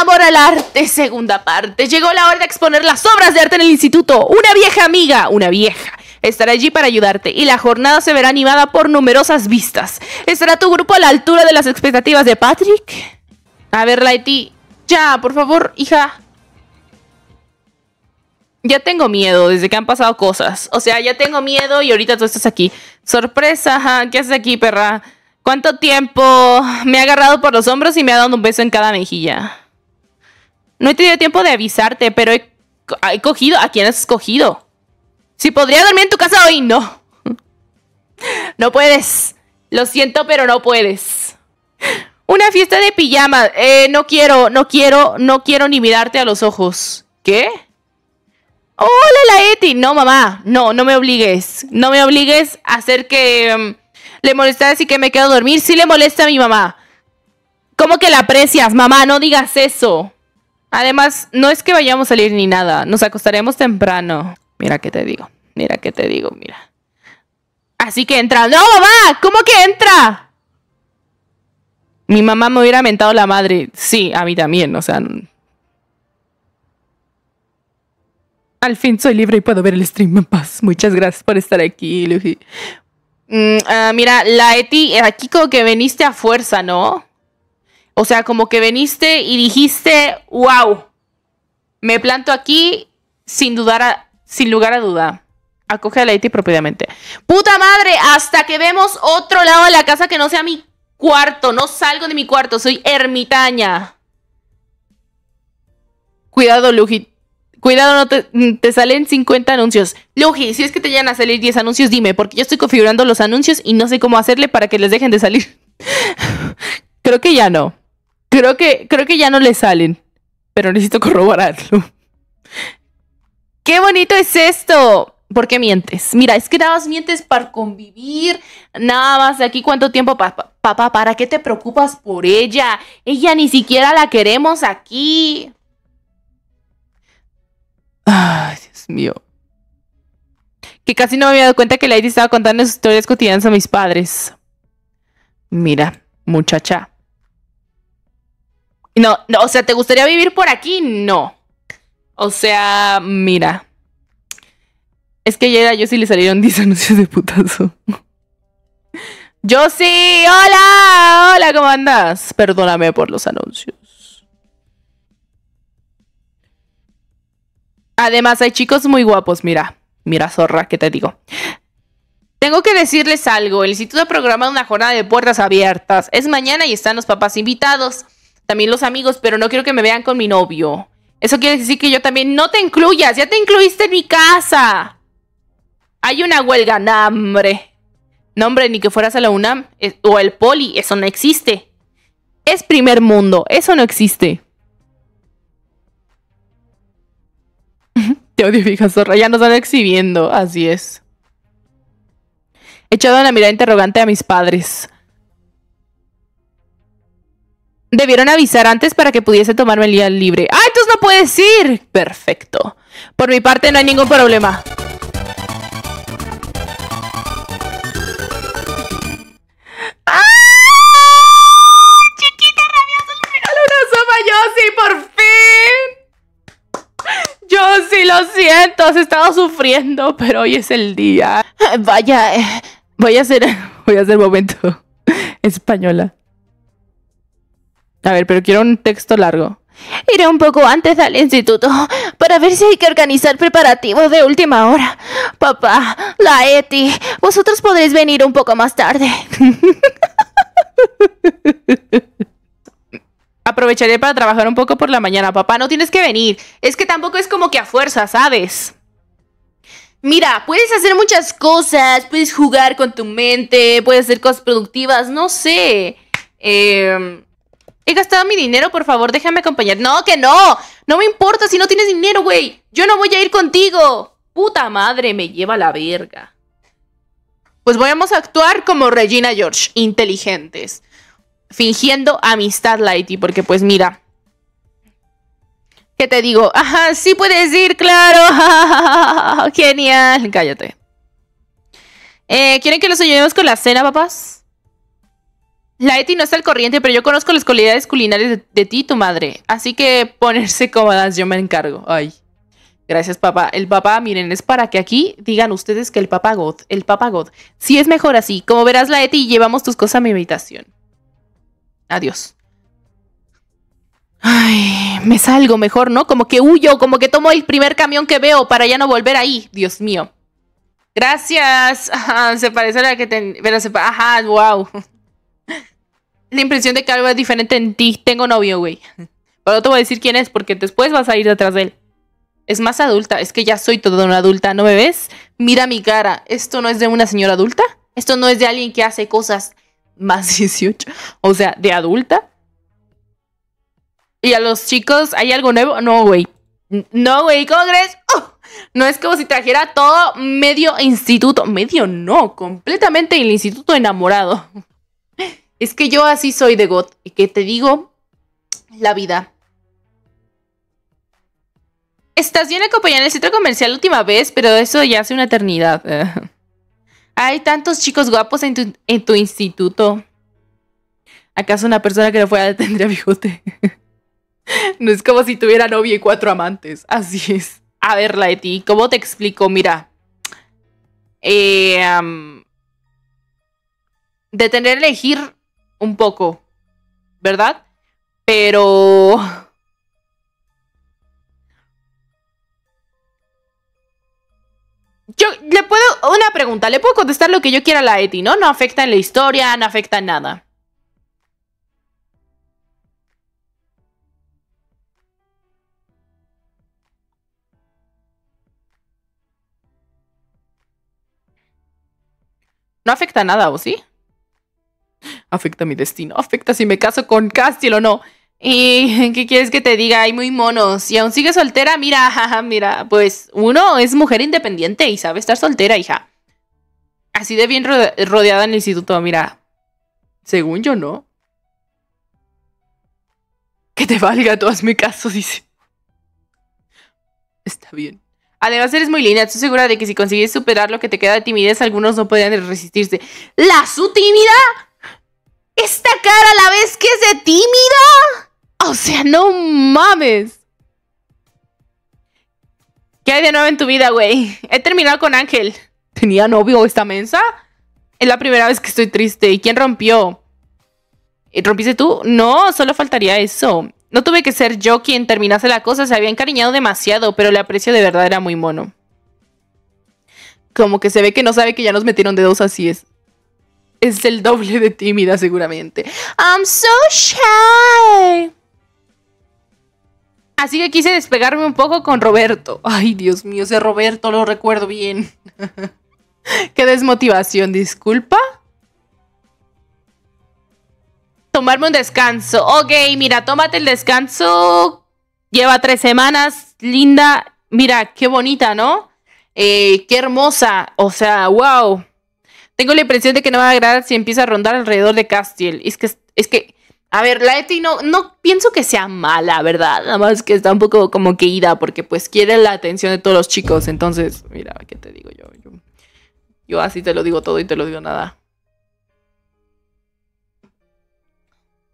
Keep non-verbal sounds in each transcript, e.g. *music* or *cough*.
Amor al arte, segunda parte. Llegó la hora de exponer las obras de arte en el instituto. Una vieja amiga, una vieja, estará allí para ayudarte y la jornada se verá animada por numerosas vistas. ¿Estará tu grupo a la altura de las expectativas de Patrick? A ver, Lighty, ya, por favor, hija. Ya tengo miedo desde que han pasado cosas. O sea, ya tengo miedo y ahorita tú estás aquí. Sorpresa, ¿qué haces aquí, perra? ¿Cuánto tiempo? Me ha agarrado por los hombros y me ha dado un beso en cada mejilla. No he tenido tiempo de avisarte, pero he, cogido a quien has escogido. Si podría dormir en tu casa hoy, no. *laughs* No puedes. Lo siento, pero no puedes. Una fiesta de pijama. Eh, no quiero, no quiero, no quiero ni mirarte a los ojos. ¿Qué? Hola, la Eti. No, mamá. No, no me obligues. No me obligues a hacer que mm, le molestas y que me quedo a dormir. Si le molesta a mi mamá. ¿Cómo que la aprecias, mamá? No digas eso. Además, no es que vayamos a salir ni nada, nos acostaremos temprano. Mira que te digo, mira que te digo, mira. Así que entra. No, mamá, ¿cómo que entra? Mi mamá me hubiera mentado la madre. Sí, a mí también, o sea... Al fin soy libre y puedo ver el stream en paz. Muchas gracias por estar aquí, Luffy mm, ah, mira, la Eti, aquí como que veniste a fuerza, ¿no? O sea, como que veniste y dijiste, wow, me planto aquí sin dudar, sin lugar a duda. Acoge a Lady propiamente. Puta madre, hasta que vemos otro lado de la casa que no sea mi cuarto. No salgo de mi cuarto, soy ermitaña. Cuidado, Luji. Cuidado, no te, te, salen 50 anuncios. Luji, si es que te llegan a salir 10 anuncios, dime, porque yo estoy configurando los anuncios y no sé cómo hacerle para que les dejen de salir. *laughs* Creo que ya no. Creo que, creo que ya no le salen, pero necesito corroborarlo. *laughs* ¡Qué bonito es esto! ¿Por qué mientes? Mira, es que nada más mientes para convivir, nada más de aquí cuánto tiempo, papá, ¿para qué te preocupas por ella? Ella ni siquiera la queremos aquí. Ay, Dios mío. Que casi no me había dado cuenta que Lady estaba contando sus historias cotidianas a mis padres. Mira, muchacha, no, no, o sea, ¿te gustaría vivir por aquí? No. O sea, mira. Es que ya yo sí le salieron 10 *laughs* anuncios de putazo. Yo hola, hola, ¿cómo andas? Perdóname por los anuncios. Además, hay chicos muy guapos, mira, mira, zorra, ¿qué te digo? Tengo que decirles algo, el instituto programado una jornada de puertas abiertas. Es mañana y están los papás invitados también los amigos, pero no quiero que me vean con mi novio. Eso quiere decir que yo también no te incluyas, ya te incluiste en mi casa. Hay una huelga, ¡Nombre! hambre. No, hombre, ni que fueras a la UNAM o el poli, eso no existe. Es primer mundo, eso no existe. *laughs* te odio, fija zorra, ya nos están exhibiendo, así es. He echado una mirada interrogante a mis padres. Debieron avisar antes para que pudiese tomarme el día libre. ¡Ah, entonces no puedes ir! Perfecto. Por mi parte no hay ningún problema. ¡Ah! Chiquita rabiosa Aló, una sopa por fin. Yossi, lo siento, has estado sufriendo, pero hoy es el día. Vaya, eh, voy a hacer, *laughs* voy a hacer momento *laughs* española. A ver, pero quiero un texto largo. Iré un poco antes al instituto para ver si hay que organizar preparativos de última hora. Papá, la Eti, vosotros podréis venir un poco más tarde. *laughs* Aprovecharé para trabajar un poco por la mañana, papá. No tienes que venir. Es que tampoco es como que a fuerza, ¿sabes? Mira, puedes hacer muchas cosas, puedes jugar con tu mente, puedes hacer cosas productivas, no sé. Eh, He gastado mi dinero, por favor, déjame acompañar. No, que no. No me importa si no tienes dinero, güey. Yo no voy a ir contigo. Puta madre, me lleva la verga. Pues vamos a actuar como Regina George, inteligentes. Fingiendo amistad, Lighty, porque pues mira, ¿Qué te digo? Ajá, sí puedes ir, claro. *laughs* Genial. Cállate. Eh, ¿Quieren que los ayudemos con la cena, papás? La Eti no está al corriente, pero yo conozco las cualidades culinarias de, ti y tu madre. Así que ponerse cómodas, yo me encargo. Ay. Gracias, papá. El papá, miren, es para que aquí digan ustedes que el papá God, el papá sí, es mejor así, como verás, la Eti, llevamos tus cosas a mi habitación. Adiós. Ay, me salgo mejor, ¿no? Como que huyo, como que tomo el primer camión que veo para ya no volver ahí. Dios mío. Gracias. *laughs* se parece a la que ten... Pero se... Ajá, wow la impresión de que algo es diferente en ti. Tengo novio, güey. Pero no te voy a decir quién es porque después vas a ir detrás de él. Es más adulta, es que ya soy toda una adulta, ¿no me ves? Mira mi cara, esto no es de una señora adulta, esto no es de alguien que hace cosas más 18, *laughs* o sea, de adulta. Y a los chicos, ¿hay algo nuevo? No, güey. No, güey, ¿cómo ¡Oh! no es como si trajera todo medio instituto, medio no, completamente el instituto enamorado. Es que yo así soy de God. Y que te digo, la vida. Estás bien acompañada en el centro comercial la última vez, pero eso ya hace una eternidad. *laughs* Hay tantos chicos guapos en tu, instituto. ¿Acaso una persona que no fuera tendría bigote? *laughs* no es como si tuviera novia y cuatro amantes. Así es. A ver, ti ¿cómo te explico? Mira. Eh, de tener elegir un poco, ¿verdad? Pero... Yo le puedo, una pregunta, le puedo contestar lo que yo quiera a la Eti, ¿no? No afecta en la historia, no afecta en nada. No afecta nada, ¿o sí? afecta mi destino, afecta si me caso con Castiel o no. ¿Y *laughs* qué quieres que te diga? Hay muy monos. Y aún sigues soltera, mira, *laughs* mira, pues uno es mujer independiente y sabe estar soltera, hija. Así de bien rodeada en el instituto, mira. Según yo, ¿no? Que te valga, tú hazme caso, *laughs* dice. Está bien. Además, eres muy linda. Estoy segura de que si consigues superar lo que te queda de timidez, algunos no podrían resistirse. ¿La su timidez? esta cara a la vez que es de tímida. O sea, no mames. ¿Qué hay de nuevo en tu vida, güey? He terminado con Ángel. ¿Tenía novio esta mensa? Es la primera vez que estoy triste. ¿Y quién rompió? Eh, ¿Rompiste tú? No, solo faltaría eso. No tuve que ser yo quien terminase la cosa, se había encariñado demasiado, pero le aprecio de verdad, era muy mono. Como que se ve que no sabe que ya nos metieron dedos, así es es el doble de tímida seguramente. I'm so shy. Así que quise despegarme un poco con Roberto. Ay, Dios mío, ese Roberto lo recuerdo bien. *laughs* Qué desmotivación, disculpa. Tomarme un descanso. Ok, mira, tómate el descanso. Lleva tres semanas, linda. Mira, qué bonita, ¿no? Eh, qué hermosa. O sea, wow. Tengo la impresión de que no va a agradar si empieza a rondar alrededor de Castiel. Es que, es que, a ver, la Eti no, no pienso que sea mala, ¿verdad? Nada más que está un poco como que ida, porque pues quiere la atención de todos los chicos. Entonces, mira, ¿qué te digo yo? Yo, así te lo digo todo y te lo digo nada.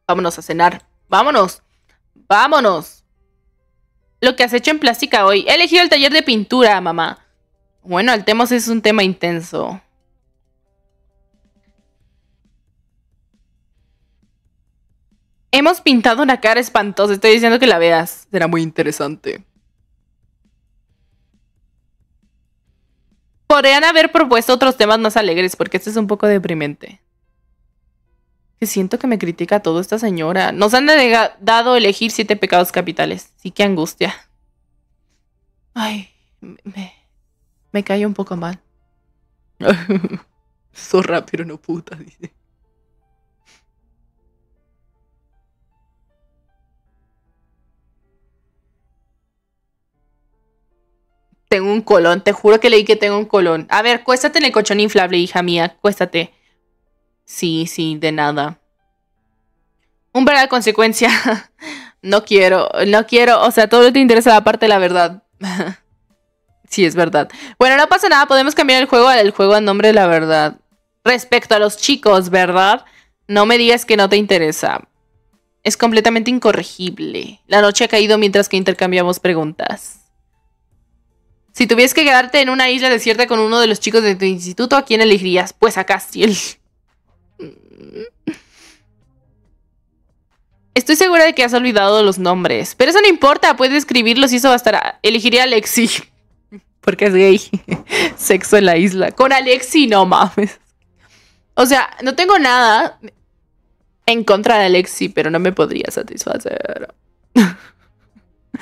Vámonos a cenar. Vámonos. Vámonos. Lo que has hecho en plástica hoy. He elegido el taller de pintura, mamá. Bueno, el tema es un tema intenso. Hemos pintado una cara espantosa. Estoy diciendo que la veas. Será muy interesante. Podrían haber propuesto otros temas más alegres porque este es un poco deprimente. Que siento que me critica toda esta señora. Nos han dado elegir siete pecados capitales. Sí, qué angustia. Ay, me, me un poco mal. Zorra, *laughs* pero no puta, dice. Tengo un colón, te juro que leí que tengo un colón. A ver, cuéstate en el colchón inflable, hija mía, cuéstate. Sí, sí, de nada. Un de consecuencia. *laughs* no quiero, no quiero, o sea, todo te interesa la parte de la verdad. *laughs* sí, es verdad. Bueno, no pasa nada, podemos cambiar el juego al juego a nombre de la verdad. Respecto a los chicos, ¿verdad? No me digas que no te interesa. Es completamente incorregible. La noche ha caído mientras que intercambiamos preguntas. Si tuviese que quedarte en una isla desierta con uno de los chicos de tu instituto, ¿a quién elegirías? Pues a Castiel. *laughs* Mm. Estoy segura de que has olvidado los nombres, pero eso no importa, puedes escribirlos y eso bastará. Elegiría a Alexi, *laughs* porque es gay. *laughs* Sexo en la isla. Con Alexi, no mames. O sea, no tengo nada en contra de Alexi, pero no me podría satisfacer.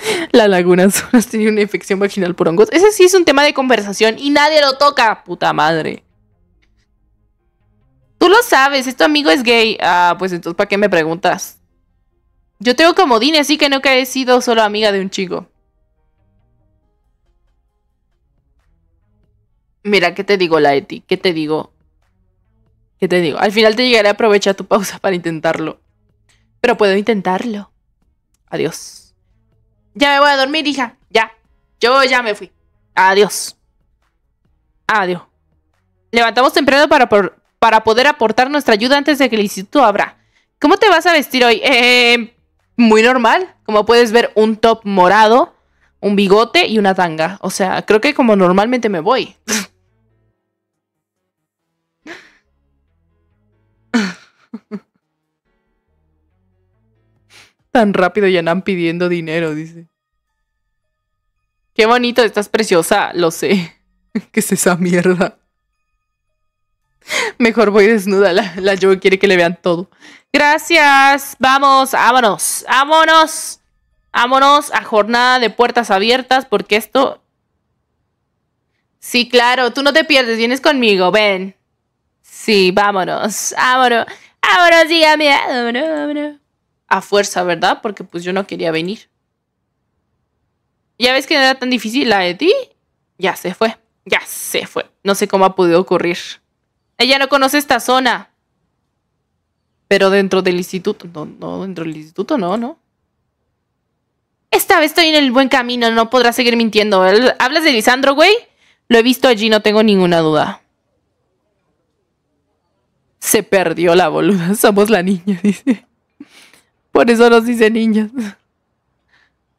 *laughs* la laguna solo *laughs* tiene una infección vaginal por hongos. Ese sí es un tema de conversación y nadie lo toca, puta madre. Tú lo sabes, este amigo es gay. Ah, pues entonces, ¿para qué me preguntas? Yo tengo comodín, así que nunca he sido solo amiga de un chico. Mira, ¿qué te digo, Laeti? ¿Qué te digo? ¿Qué te digo? Al final te llegaré a aprovechar tu pausa para intentarlo. Pero puedo intentarlo. Adiós. Ya me voy a dormir, hija. Ya. Yo ya me fui. Adiós. Adiós. Levantamos temprano para, para poder aportar nuestra ayuda antes de que el instituto abra. ¿Cómo te vas a vestir hoy? Eh, muy normal. Como puedes ver, un top morado, un bigote y una tanga. O sea, creo que como normalmente me voy. *laughs* Tan rápido ya andan pidiendo dinero, dice. Qué bonito, estás preciosa, lo sé. *laughs* ¿Qué es esa mierda? Mejor voy desnuda, la, yo quiere que le vean todo. Gracias, vamos, vámonos, vámonos, vámonos a jornada de puertas abiertas porque esto... Sí, claro, tú no te pierdes, vienes conmigo, ven. Sí, vámonos, vámonos, vámonos, dígame, vámonos, vámonos a fuerza, ¿verdad? Porque pues yo no quería venir. Ya ves que era tan difícil la de ti. Ya se fue, ya se fue. No sé cómo ha podido ocurrir. Ella no conoce esta zona. Pero dentro del instituto, no, no, dentro del instituto, no, no. Esta vez estoy en el buen camino, no podrá seguir mintiendo. ¿Hablas de Lisandro, güey? Lo he visto allí, no tengo ninguna duda. Se perdió la boluda, somos la niña, *laughs* dice. Por eso nos dice niños.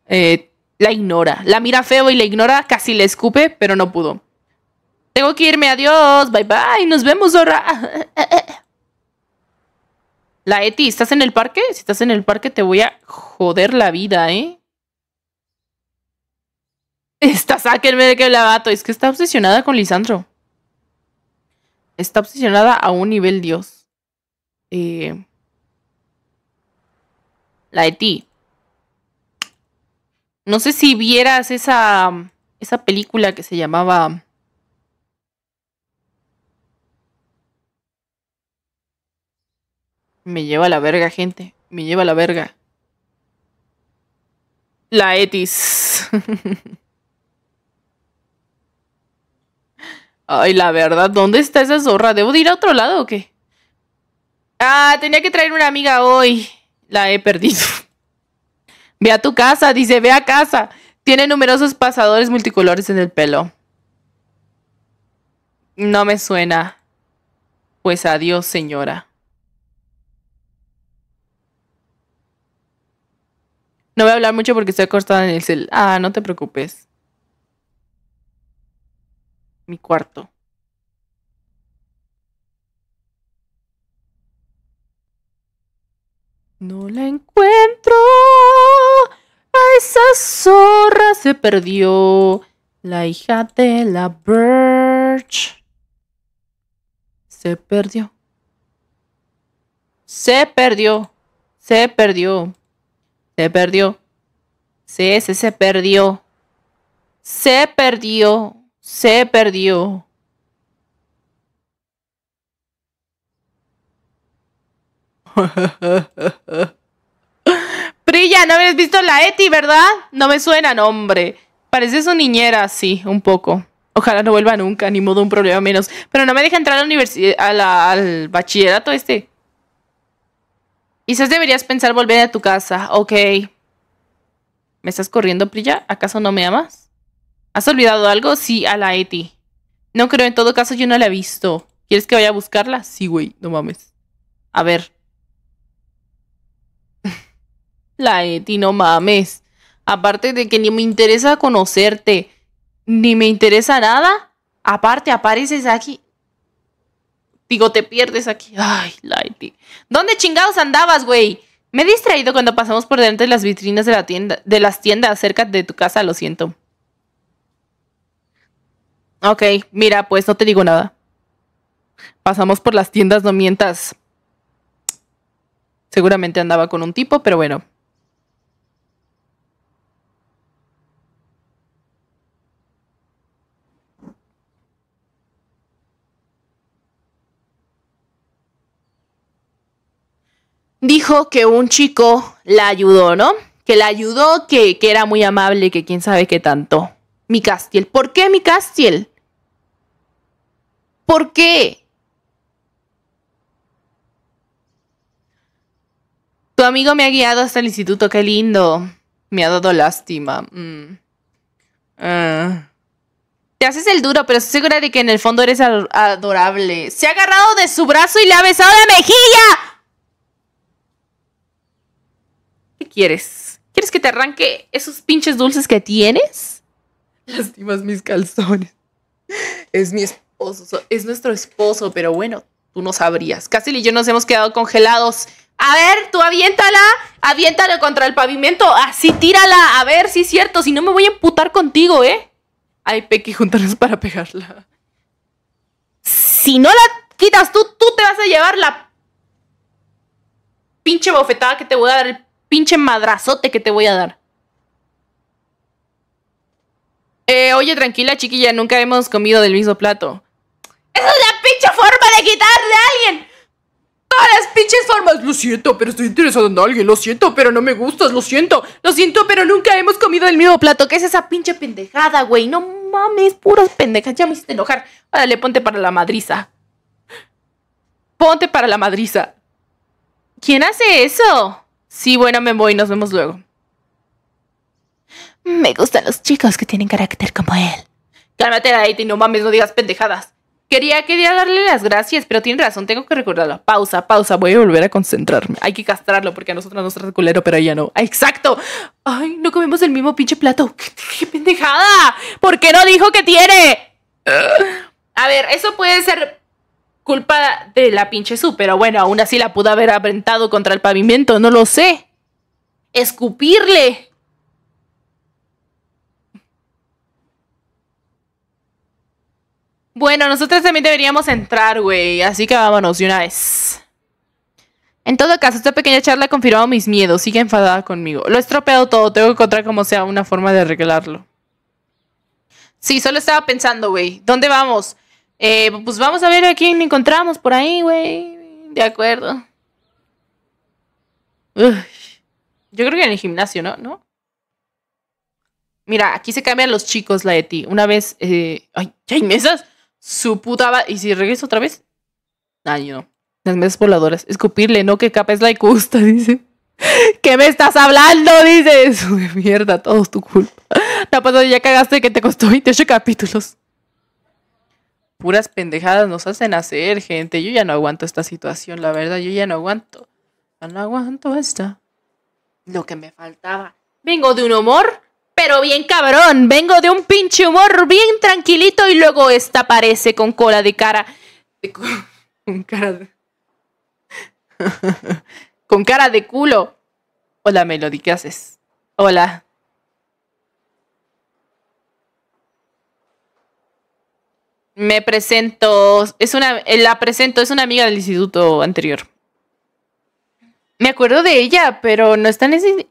Eh, la ignora. La mira feo y la ignora. Casi le escupe, pero no pudo. Tengo que irme, adiós. Bye bye. Nos vemos, ahora. La Eti, ¿estás en el parque? Si estás en el parque te voy a joder la vida, ¿eh? Está, sáquenme de que la Es que está obsesionada con Lisandro. Está obsesionada a un nivel Dios. Eh, la de ti. No sé si vieras esa, esa película que se llamaba... Me lleva a la verga, gente. Me lleva a la verga. La Etis. *laughs* Ay, la verdad, ¿dónde está esa zorra? ¿Debo de ir a otro lado o qué? Ah, tenía que traer una amiga hoy la he perdido. Ve a tu casa, dice, ve a casa. Tiene numerosos pasadores multicolores en el pelo. No me suena. Pues adiós, señora. No voy a hablar mucho porque estoy acostada en el cel. Ah, no te preocupes. Mi cuarto. No la encuentro. A esa zorra se perdió. La hija de la Birch. Se perdió. Se perdió. Se perdió. Se perdió. Se, se perdió. Se perdió. Se perdió. *laughs* Prilla, no habías visto la Eti, ¿verdad? No me suena, nombre. Parece su niñera, sí, un poco. Ojalá no vuelva nunca, ni modo un problema menos. Pero no me deja entrar a la al bachillerato este. Quizás deberías pensar volver a tu casa. Ok. ¿Me estás corriendo, Prilla? ¿Acaso no me amas? ¿Has olvidado algo? Sí, a la Eti. No creo, en todo caso yo no la he visto. ¿Quieres que vaya a buscarla? Sí, güey, no mames. A ver, la no mames. Aparte de que ni me interesa conocerte, ni me interesa nada, aparte apareces aquí. Digo, te pierdes aquí. Ay, la ¿Dónde chingados andabas, güey? Me he distraído cuando pasamos por delante de las vitrinas de, la tienda, de las tiendas cerca de tu casa, lo siento. Ok, mira, pues no te digo nada. Pasamos por las tiendas, no mientas. Seguramente andaba con un tipo, pero bueno. dijo que un chico la ayudó, ¿no? Que la ayudó, que, que era muy amable, que quién sabe qué tanto. Mi Castiel. ¿Por qué mi Castiel? ¿Por qué? Tu amigo me ha guiado hasta el instituto, qué lindo. Me ha dado lástima. Mm. Ah. Te haces el duro, pero estoy segura de que en el fondo eres adorable. Se ha agarrado de su brazo y le ha besado la mejilla. quieres? ¿Quieres que te arranque esos pinches dulces que tienes? Lastimas mis calzones. Es mi esposo, es nuestro esposo, pero bueno, tú no sabrías. Casi y yo nos hemos quedado congelados. A ver, tú aviéntala, aviéntala contra el pavimento, así tírala, a ver si es cierto, si no me voy a emputar contigo, ¿eh? Ay, Pequi, juntarnos para pegarla. Si no la quitas tú, tú te vas a llevar la pinche bofetada que te voy a dar el pinche madrazote que te voy a dar. Eh, oye, tranquila, chiquilla, nunca hemos comido del mismo plato. ¡Esa es la pinche forma de quitarle a alguien! Todas las pinches formas. Lo siento, pero estoy interesado en alguien. Lo siento, pero no me gustas. Lo siento. Lo siento, pero nunca hemos comido del mismo plato. ¿Qué es esa pinche pendejada, güey? No mames, puras pendejas. Ya me hiciste enojar. Órale, ponte para la madriza. Ponte para la madriza. ¿Quién hace eso? Sí, bueno, me voy, nos vemos luego. Me gustan los chicos que tienen carácter como él. Cálmate, Daiti, no mames, no digas pendejadas. Quería, quería darle las gracias, pero tiene razón, tengo que recordarlo. Pausa, pausa, voy a volver a concentrarme. Hay que castrarlo porque a nosotros nos hace culero, pero ella no. Ah, ¡Exacto! ¡Ay, no comemos el mismo pinche plato! qué pendejada! ¿Por qué no dijo que tiene? A ver, eso puede ser culpa de la pinche Su, pero bueno, aún así la pudo haber apretado contra el pavimento, no lo sé. Escupirle. Bueno, nosotros también deberíamos entrar, güey, así que vámonos de una vez. En todo caso, esta pequeña charla ha confirmado mis miedos, sigue enfadada conmigo. Lo he estropeado todo, tengo que encontrar como sea una forma de arreglarlo. Sí, solo estaba pensando, güey. ¿Dónde vamos? Eh, pues vamos a ver a quién encontramos por ahí, güey. De acuerdo. Yo creo que en el gimnasio, ¿no? ¿No? Mira, aquí se cambian los chicos, la de ti. Una vez. Eh... ay, ya hay mesas. Su puta. ¿Y si regreso otra vez? Ay, no. Las mesas voladoras. Escupirle, no, que capa es la custa, *laughs* dice. ¿Qué me estás hablando? Dices. *laughs* Mierda, todo es tu culpa. La pasada pues, ya cagaste que te costó 28 capítulos puras pendejadas nos hacen hacer, gente. Yo ya no aguanto esta situación, la verdad, yo ya no aguanto. no aguanto esta. Lo que me faltaba. Vengo de un humor, pero bien cabrón. Vengo de un pinche humor bien tranquilito y luego esta aparece con cola de cara. *laughs* con cara de. *laughs* con cara de culo. Hola, Melody, ¿qué haces? Hola. Me presento. Es una. Eh, la presento, es una amiga del instituto anterior. Me acuerdo de ella, pero no está en ese,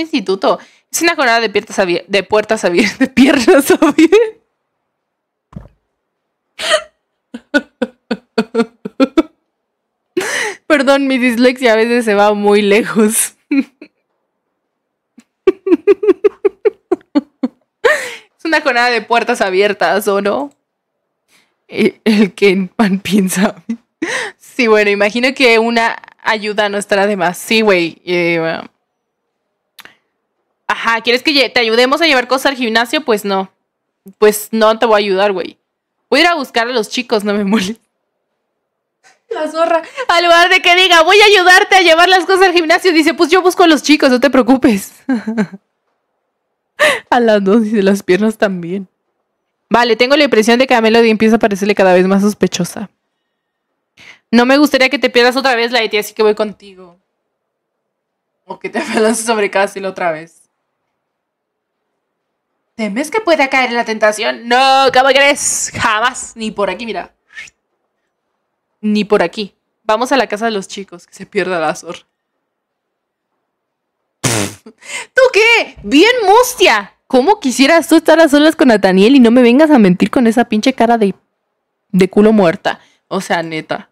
instituto. Es una jornada de De puertas abiertas. De piernas *laughs* abiertas. Perdón, mi dislexia a veces se va muy lejos. *laughs* es una jornada de puertas abiertas, ¿o no? el, que en pan *laughs* piensa. sí, bueno, imagino que una ayuda no estará de más. Sí, güey. Eh, Ajá, ¿quieres que te ayudemos a llevar cosas al gimnasio? Pues no. Pues no te voy a ayudar, güey. Voy a ir a buscar a los chicos, no me moles. *laughs* La zorra. Al lugar de que diga, voy a ayudarte a llevar las cosas al gimnasio, dice, pues yo busco a los chicos, no te preocupes. *laughs* a las dos y de las piernas también. Vale, tengo la impresión de que a Melody empieza a parecerle cada vez más sospechosa. No me gustaría que te pierdas otra vez la así que voy contigo. O que te abalances *laughs* sobre Castle otra vez. ¿Temes que pueda caer en la tentación? No, ¿cómo crees? Jamás. Ni por aquí, mira. Ni por aquí. Vamos a la casa de los chicos, que se pierda la Azor. *laughs* ¿Tú qué? Bien mustia. ¿Cómo quisieras tú estar a solas con Nathaniel y no me vengas a mentir con esa pinche cara de, culo muerta? O sea, neta.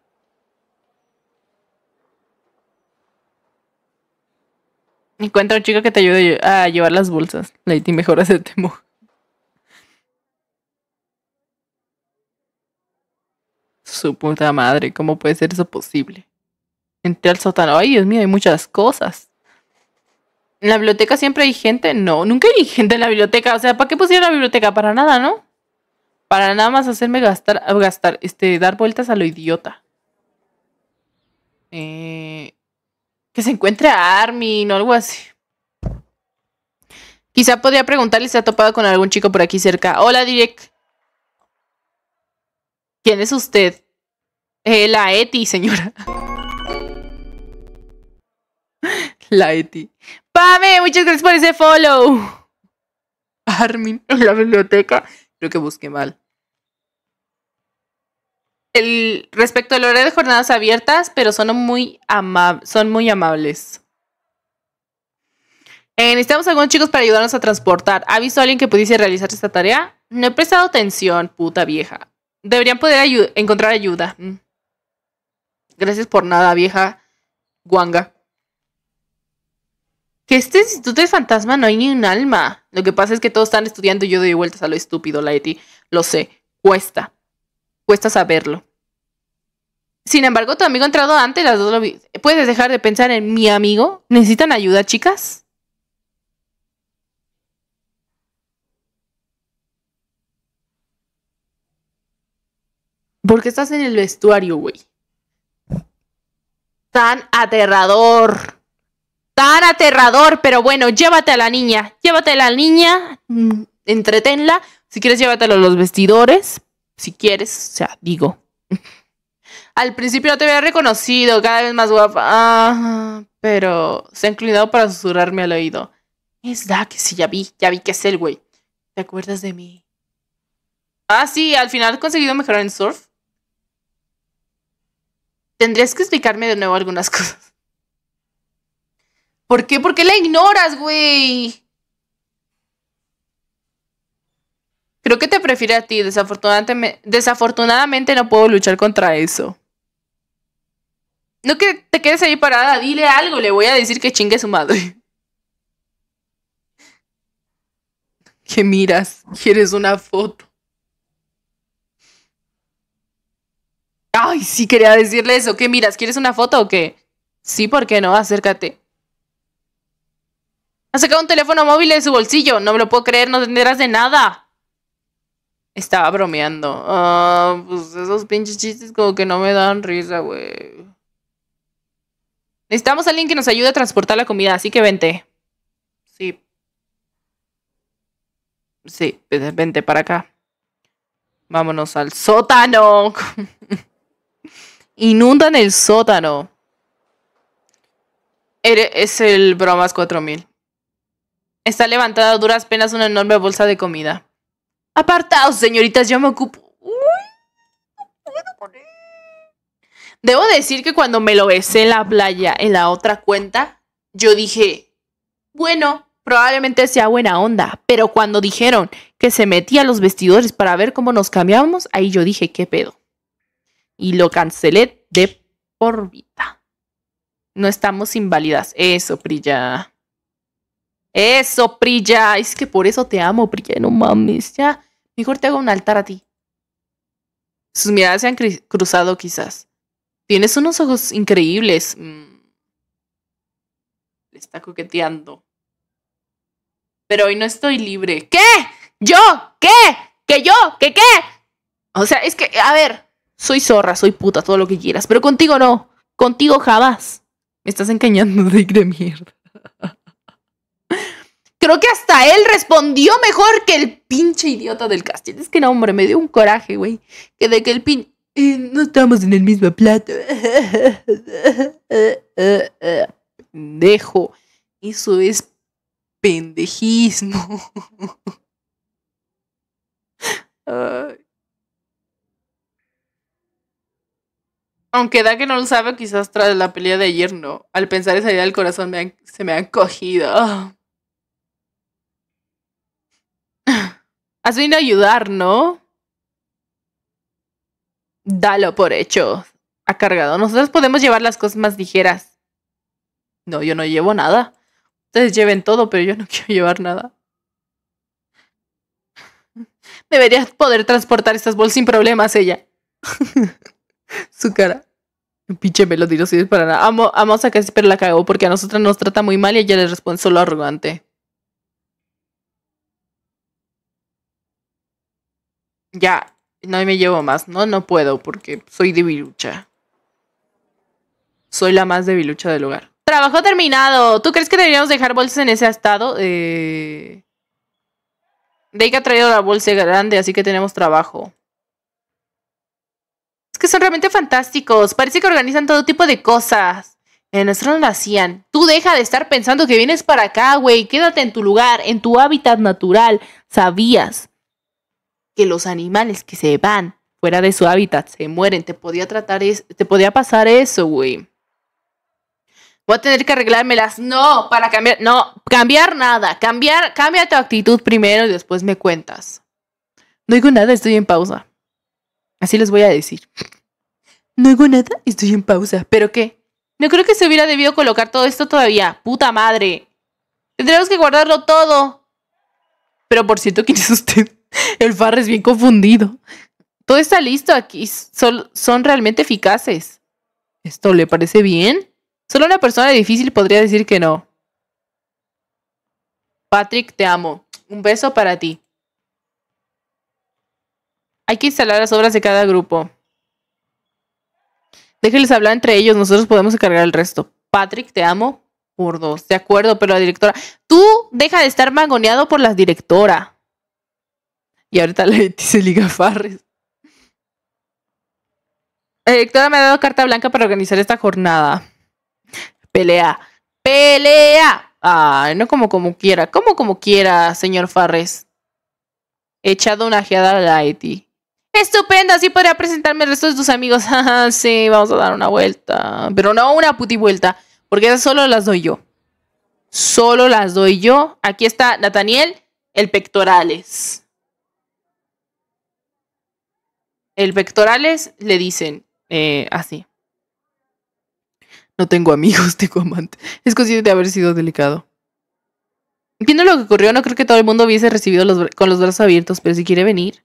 Encuentra un chico que te ayude a llevar las bolsas. Lady, mejoras el temo. Su puta madre, ¿cómo puede ser eso posible? Entré al sótano. Ay, Dios mío, hay muchas cosas. ¿En la biblioteca siempre hay gente? No, nunca hay *laughs* gente en la biblioteca. O sea, ¿para qué pusieron la biblioteca? Para nada, ¿no? Para nada más hacerme gastar, gastar, este, dar vueltas a lo idiota. Eh, que se encuentre a Armin o algo así. Quizá podría preguntarle si ha topado con algún chico por aquí cerca. Hola, Direct. ¿Quién es usted? Eh, la Eti, señora. *laughs* la Eti muchas gracias por ese follow. Armin, la biblioteca. Creo que busqué mal. El, respecto al horario de jornadas abiertas, pero son muy, son muy amables. Eh, necesitamos algunos chicos para ayudarnos a transportar. ¿Ha visto a alguien que pudiese realizar esta tarea? No he prestado atención, puta vieja. Deberían poder encontrar ayuda. Mm. Gracias por nada, vieja guanga. Que este instituto es fantasma, no hay ni un alma. Lo que pasa es que todos están estudiando y yo doy vueltas a lo estúpido, Laeti. Lo sé, cuesta. Cuesta saberlo. Sin embargo, tu amigo ha entrado antes, las dos lo ¿Puedes dejar de pensar en mi amigo? ¿Necesitan ayuda, chicas? ¿Por qué estás en el vestuario, güey? Tan aterrador tan aterrador, pero bueno, llévate a la niña, llévate a la niña, mm, Entreténla, si quieres llévatelo a los vestidores, si quieres, o sea, digo. *laughs* Al principio no te había reconocido, cada vez más guapa, ah, pero se ha inclinado para susurrarme al oído. Es da que sí, ya vi, ya vi que es el güey. ¿Te acuerdas de mí? Ah, sí, al final he conseguido mejorar en surf. Tendrías que explicarme de nuevo algunas *laughs* cosas. ¿Por qué? ¿Por qué la ignoras, güey? Creo que te prefiere a ti. Desafortunadamente, desafortunadamente no puedo luchar contra eso. No que te quedes ahí parada, dile algo, le voy a decir que chingue su madre. *laughs* ¿Qué miras? ¿Quieres una foto? Ay, sí quería decirle eso. ¿Qué miras? ¿Quieres una foto o qué? Sí, ¿por qué no? Acércate. Ha sacado un teléfono móvil de su bolsillo. No me lo puedo creer, no tendrás de nada. Estaba bromeando. Ah, pues esos pinches chistes como que no me dan risa, güey. Necesitamos a alguien que nos ayude a transportar la comida, así que vente. Sí. Sí, vente para acá. Vámonos al sótano. *laughs* Inundan el sótano. es el Bromas 4000. Está levantada a duras penas una enorme bolsa de comida. Apartados, señoritas, yo me ocupo. Debo decir que cuando me lo besé en la playa, en la otra cuenta, yo dije, bueno, probablemente sea buena onda, pero cuando dijeron que se metía a los vestidores para ver cómo nos cambiábamos, ahí yo dije, ¿qué pedo? Y lo cancelé de por vida. No estamos inválidas. Eso, Prilla. Eso, Prilla. Es que por eso te amo, Prilla. No mames, ya. Mejor te hago un altar a ti. Sus miradas se han cruzado quizás. Tienes unos ojos increíbles. Mm. Le está coqueteando. Pero hoy no estoy libre. ¿Qué? ¿Yo? ¿Qué? ¿Que yo? qué que yo ¿Qué qué? O sea, es que, a ver, soy zorra, soy puta, todo lo que quieras, pero contigo no. Contigo jamás. Me estás engañando de, de mierda. Creo que hasta él respondió mejor que el pinche idiota del castillo. Es que no, hombre, me dio un coraje, güey. Que de que el pin... Eh, no estamos en el mismo plato. Pendejo. Eso es pendejismo. Aunque da que no lo sabe, quizás tras la pelea de ayer no. Al pensar esa idea, el corazón se me ha cogido. Has venido a ayudar, ¿no? Dalo por hecho. Ha cargado. Nosotros podemos llevar las cosas más ligeras. No, yo no llevo nada. Ustedes lleven todo, pero yo no *laughs* quiero llevar nada. Deberías poder transportar estas bolsas sin problemas, ella. *laughs* Su cara. Pinche digo si para nada. Amo, a casi, pero la cagó porque a nosotras nos trata muy mal y ella le responde solo arrogante. ya, no me llevo más, ¿no? No puedo porque soy debilucha. Soy la más debilucha del lugar Trabajo terminado. ¿Tú crees que deberíamos dejar bolsas en ese estado? Eh... Deika ha traído la bolsa grande, así que tenemos trabajo. Es que son realmente fantásticos. Parece que organizan todo tipo de cosas. En nuestro no lo hacían. Tú deja de estar pensando que vienes para acá, güey. Quédate en tu lugar, en tu hábitat natural. Sabías que los animales que se van fuera de su hábitat se mueren. Te podía tratar te podía pasar eso, güey. Voy a tener que arreglármelas. No, para cambiar. No, cambiar nada. Cambiar, cambia tu actitud primero y después me cuentas. No digo nada, estoy en pausa. Así les voy a decir. No digo nada, estoy en pausa. ¿Pero qué? No creo que se hubiera debido colocar todo esto todavía. Puta madre. Tendremos que guardarlo todo. Pero por cierto, ¿quién es usted? *laughs* El Farr es bien confundido. Todo está listo aquí. son realmente eficaces. ¿Esto le parece bien? Solo una persona difícil podría decir que no. Patrick, te amo. Un beso para ti. Hay que instalar las obras de cada grupo. Déjeles hablar entre ellos, nosotros podemos cargar el resto. Patrick, te amo por dos. De acuerdo, pero la directora. Tú deja de estar mangoneado por la directora. Y ahorita la se Liga Farres. La eh, directora me ha dado carta blanca para organizar esta jornada. Pelea. ¡Pelea! Ay, no como como quiera. Como como quiera, señor Farres. Echado una geada a la Eti. Estupendo, así podría presentarme el resto de tus amigos. *laughs* sí, vamos a dar una vuelta. Pero no una puti vuelta, porque esas solo las doy yo. Solo las doy yo. Aquí está Nathaniel, el pectorales. El vectorales le dicen eh, así. No tengo amigos, *laughs* tengo amante. Es consciente de haber sido delicado. Viendo lo que ocurrió, no creo que todo el mundo hubiese recibido con los brazos abiertos, pero si quiere venir.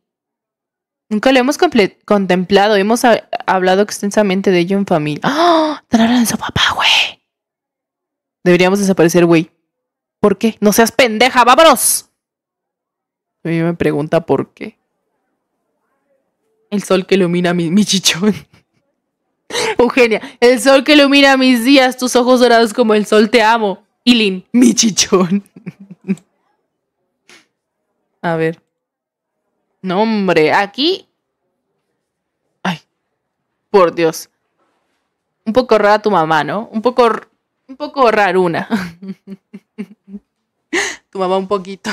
Nunca lo hemos contemplado, hemos hablado extensamente de ello en familia. ¡Oh! ¡Ah! Están su papá, güey. Deberíamos desaparecer, güey. ¿Por qué? No seas pendeja, vámonos. mí me pregunta por qué. El sol que ilumina mi, chichón. *laughs* Eugenia, el sol que ilumina mis días, tus ojos dorados como el sol, te amo. Ilin, mi chichón. *laughs* A ver. No, hombre, aquí. Ay, por Dios. Un poco rara tu mamá, ¿no? Un poco, un poco raruna. *laughs* tu mamá un poquito.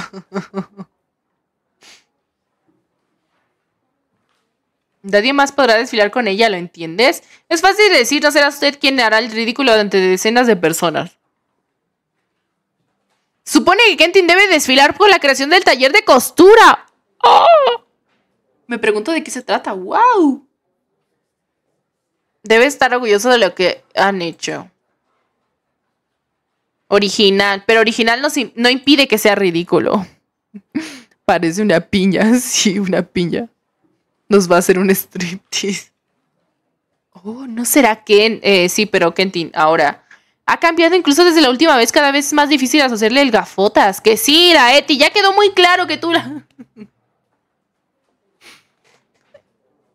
Nadie más podrá desfilar con ella, ¿lo entiendes? Es fácil decir, no será usted quien hará el ridículo ante decenas de personas. Supone que Kentin debe desfilar por la creación del taller de costura. ¡Oh! Me pregunto de qué se trata. ¡Wow! Debe estar orgulloso de lo que han hecho. Original, pero original no, no impide que sea ridículo. *laughs* Parece una piña, *laughs* sí, una piña nos va a hacer un striptease. Oh, ¿no será Ken? Eh, sí, pero Kentin, ahora. Ha cambiado incluso desde la última vez, cada vez es más difícil hacerle el gafotas. Que sí, la Eti, ya quedó muy claro que tú la.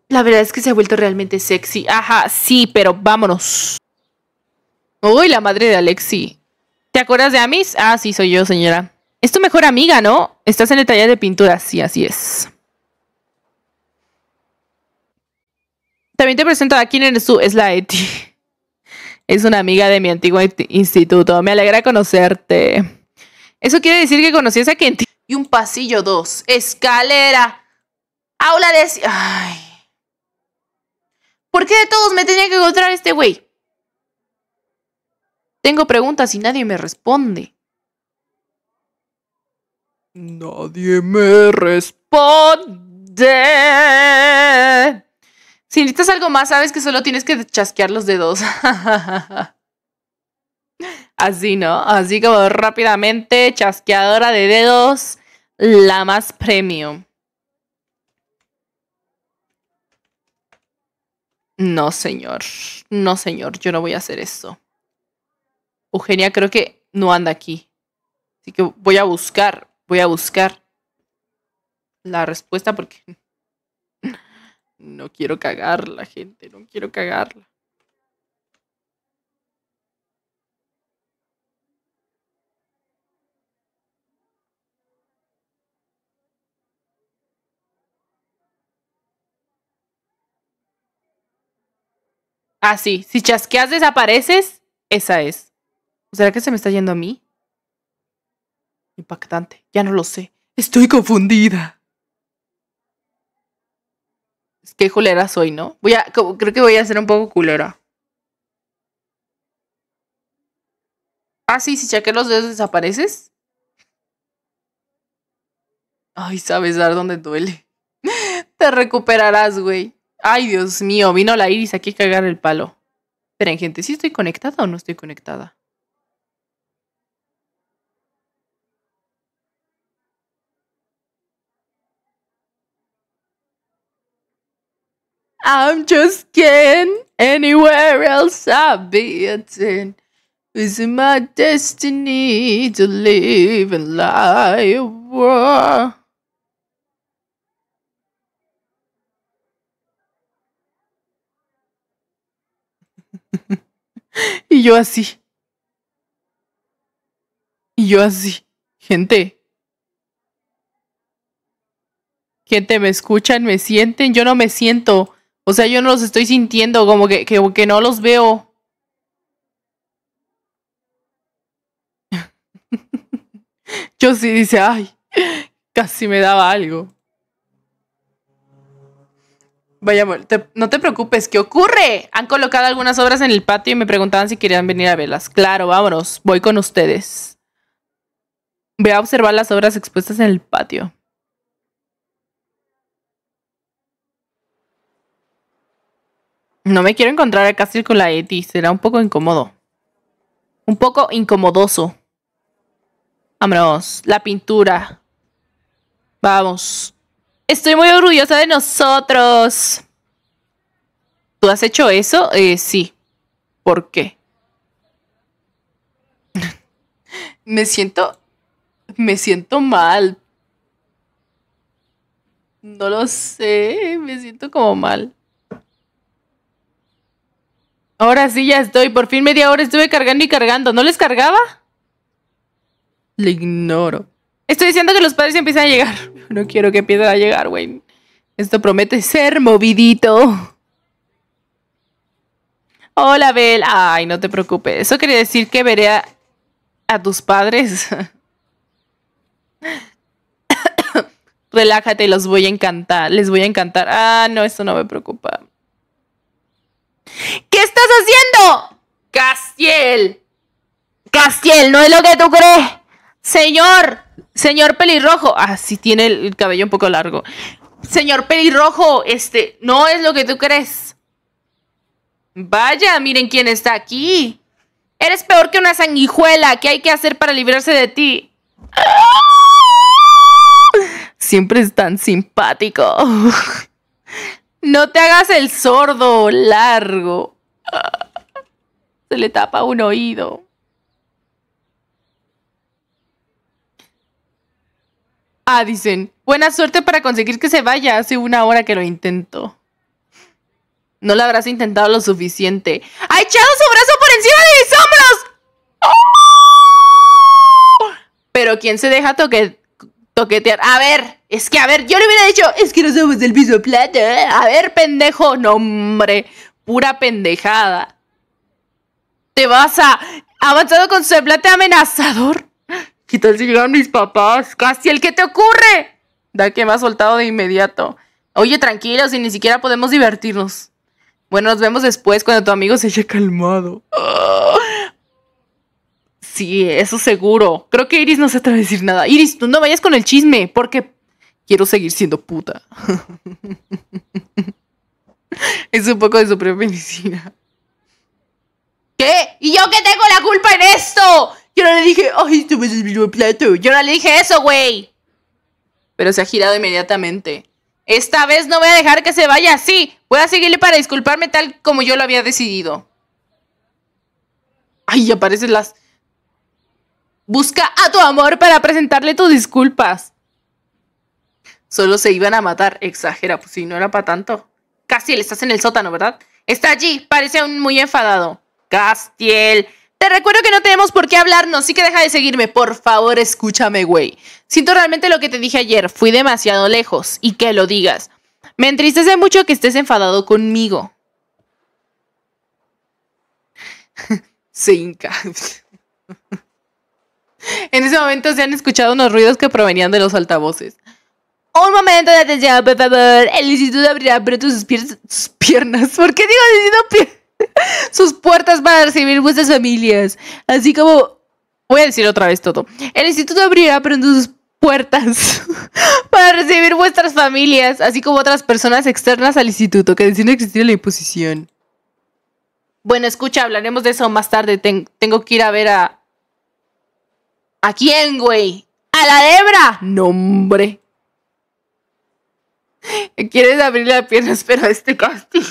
La verdad es que se ha vuelto realmente sexy. Ajá, sí, pero vámonos. Uy, la madre de Alexi. ¿Te acuerdas de Amis? Ah, sí, soy yo, señora. Es tu mejor amiga, ¿no? Estás en el taller de pintura, sí, así es. También te presento a en Su, es la Eti. Es una amiga de mi antiguo instituto. Me alegra conocerte. Eso quiere decir que conocí a gente. Y un pasillo 2. Escalera. Aula de... Ay. ¿Por qué de todos me tenía que encontrar este güey? Tengo preguntas y nadie me responde. Nadie me responde. Si necesitas algo más, sabes que solo tienes que chasquear los dedos. *laughs* Así, ¿no? Así como rápidamente, chasqueadora de dedos, la más premium. No, señor. No, señor. Yo no voy a hacer eso. Eugenia creo que no anda aquí. Así que voy a buscar, voy a buscar la respuesta porque no quiero cagarla, gente, no quiero cagarla. Ah, sí. Si chasqueas desapareces, esa es. ¿Será que se me está yendo a mí? Impactante. Ya no lo sé. Estoy confundida qué culera soy, ¿no? Voy a, creo que voy a ser un poco culera. Ah, sí, si chequeas los dedos desapareces. Ay, sabes dar dónde duele. *laughs* Te recuperarás, güey. Ay, Dios mío, vino la iris aquí a cagar el palo. Esperen, gente, ¿sí estoy conectada o no estoy conectada? I'm just getting Anywhere else I'd be a Is my destiny to live and lie a war? y yo así. Y yo así. Gente. Gente, me escuchan, me sienten. Yo no me siento. O sea, yo no los estoy sintiendo, como que, que, no los veo. *laughs* yo sí dice, ay, casi me daba algo. Vaya, no te preocupes, ¿qué ocurre? Han colocado algunas obras en el patio y me preguntaban si querían venir a verlas. Claro, vámonos, voy con ustedes. Voy a observar las obras expuestas en el patio. No me quiero encontrar acá con la Eti, eh, será un poco incómodo. Un poco incomodoso. Vámonos, la pintura. Vamos. Estoy muy orgullosa de nosotros. ¿Tú has hecho eso? Eh, sí. ¿Por qué? *laughs* me siento. Me siento mal. No lo sé. Me siento como mal. Ahora sí ya estoy. Por fin media hora estuve cargando y cargando. ¿No les cargaba? Le ignoro. Estoy diciendo que los padres empiezan a llegar. *laughs* No quiero que empiecen a llegar, güey. Esto promete ser movidito. Hola, Bel. Ay, no te preocupes. Eso quería decir que veré a, tus padres. *coughs* Relájate, los voy a encantar. Les voy a encantar. Ah, no, eso no me preocupa. ¿Qué estás haciendo? Castiel. Castiel, no es lo que tú crees. Señor, señor pelirrojo. Ah, sí tiene el cabello un poco largo. Señor pelirrojo, este, no es lo que tú crees. Vaya, miren quién está aquí. Eres peor que una sanguijuela. ¿Qué hay que hacer para librarse de ti? ¡Ah! Siempre es tan simpático. *laughs* No te hagas el sordo largo. Se le tapa un oído. Ah, dicen. Buena suerte para conseguir que se vaya. Hace una hora que lo intento. No lo habrás intentado lo suficiente. ¡Ha echado su brazo por encima de mis hombros! Pero ¿quién se deja toquetear? A ver. Es que, a ver, yo le hubiera dicho, es que no somos del mismo plato, ¿eh? A ver, pendejo, no, hombre, pura pendejada. Te vas a... Avanzado con su plate amenazador. ¿Qué tal si llegan mis papás? Casi el que te ocurre. Da que me ha soltado de inmediato. Oye, tranquilo, si ni siquiera podemos divertirnos. Bueno, nos vemos después cuando tu amigo se haya calmado. Sí, eso seguro. Creo que Iris no se atreve a decir nada. Iris, tú no vayas con el chisme, porque quiero seguir siendo puta. *laughs* es un poco de su propia medicina. ¿Qué? ¿Y yo qué tengo la culpa en esto? Yo no le dije, ay, tú me el mismo plato. Yo no le dije eso, güey. Pero se ha girado inmediatamente. Esta vez no voy a dejar que se vaya así. Voy a seguirle para disculparme tal como yo lo había decidido. Ay, aparecen las... Busca a tu amor para presentarle tus disculpas. Solo se iban a matar. Exagera, pues si no era para tanto. Castiel, estás en el sótano, ¿verdad? Está allí, parece aún muy enfadado. Castiel, te recuerdo que no tenemos por qué hablarnos, sí que deja de seguirme. Por favor, escúchame, güey. Siento realmente lo que te dije ayer, fui demasiado lejos y que lo digas. Me entristece mucho que estés enfadado conmigo. *laughs* se hinca. *laughs* en ese momento se han escuchado unos ruidos que provenían de los altavoces. Un momento de atención, por favor. El instituto abrirá pronto sus, piernas. ¿Por qué digo *laughs* sus puertas para recibir vuestras familias? Así como... Voy a decir otra vez todo. El instituto abrirá pronto sus puertas para *laughs* recibir vuestras familias, así como otras personas externas al instituto que deciden existir en la imposición. Bueno, escucha, hablaremos de eso más tarde. tengo que ir a ver a. ¿A quién, güey? ¡A la Debra! ¡Nombre! Quieres abrir la pierna pero este casting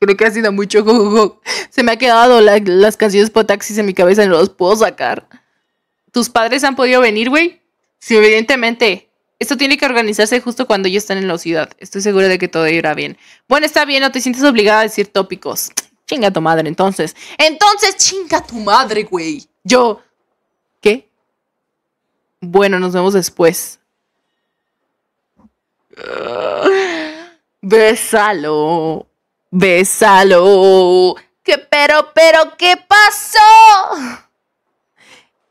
creo que ha sido mucho Se me ha quedado las canciones Potaxis en mi cabeza, no las puedo sacar. ¿Tus padres han podido venir, güey? Sí, evidentemente. Esto tiene que organizarse justo cuando ellos están en la ciudad. Estoy segura de que todo irá bien. Bueno, está bien, no te sientes obligada a decir tópicos. Chinga tu madre, entonces. Entonces, chinga tu madre, güey. Yo. ¿Qué? Bueno, nos vemos después. Bésalo, bésalo. ¿Qué pero, pero, qué pasó?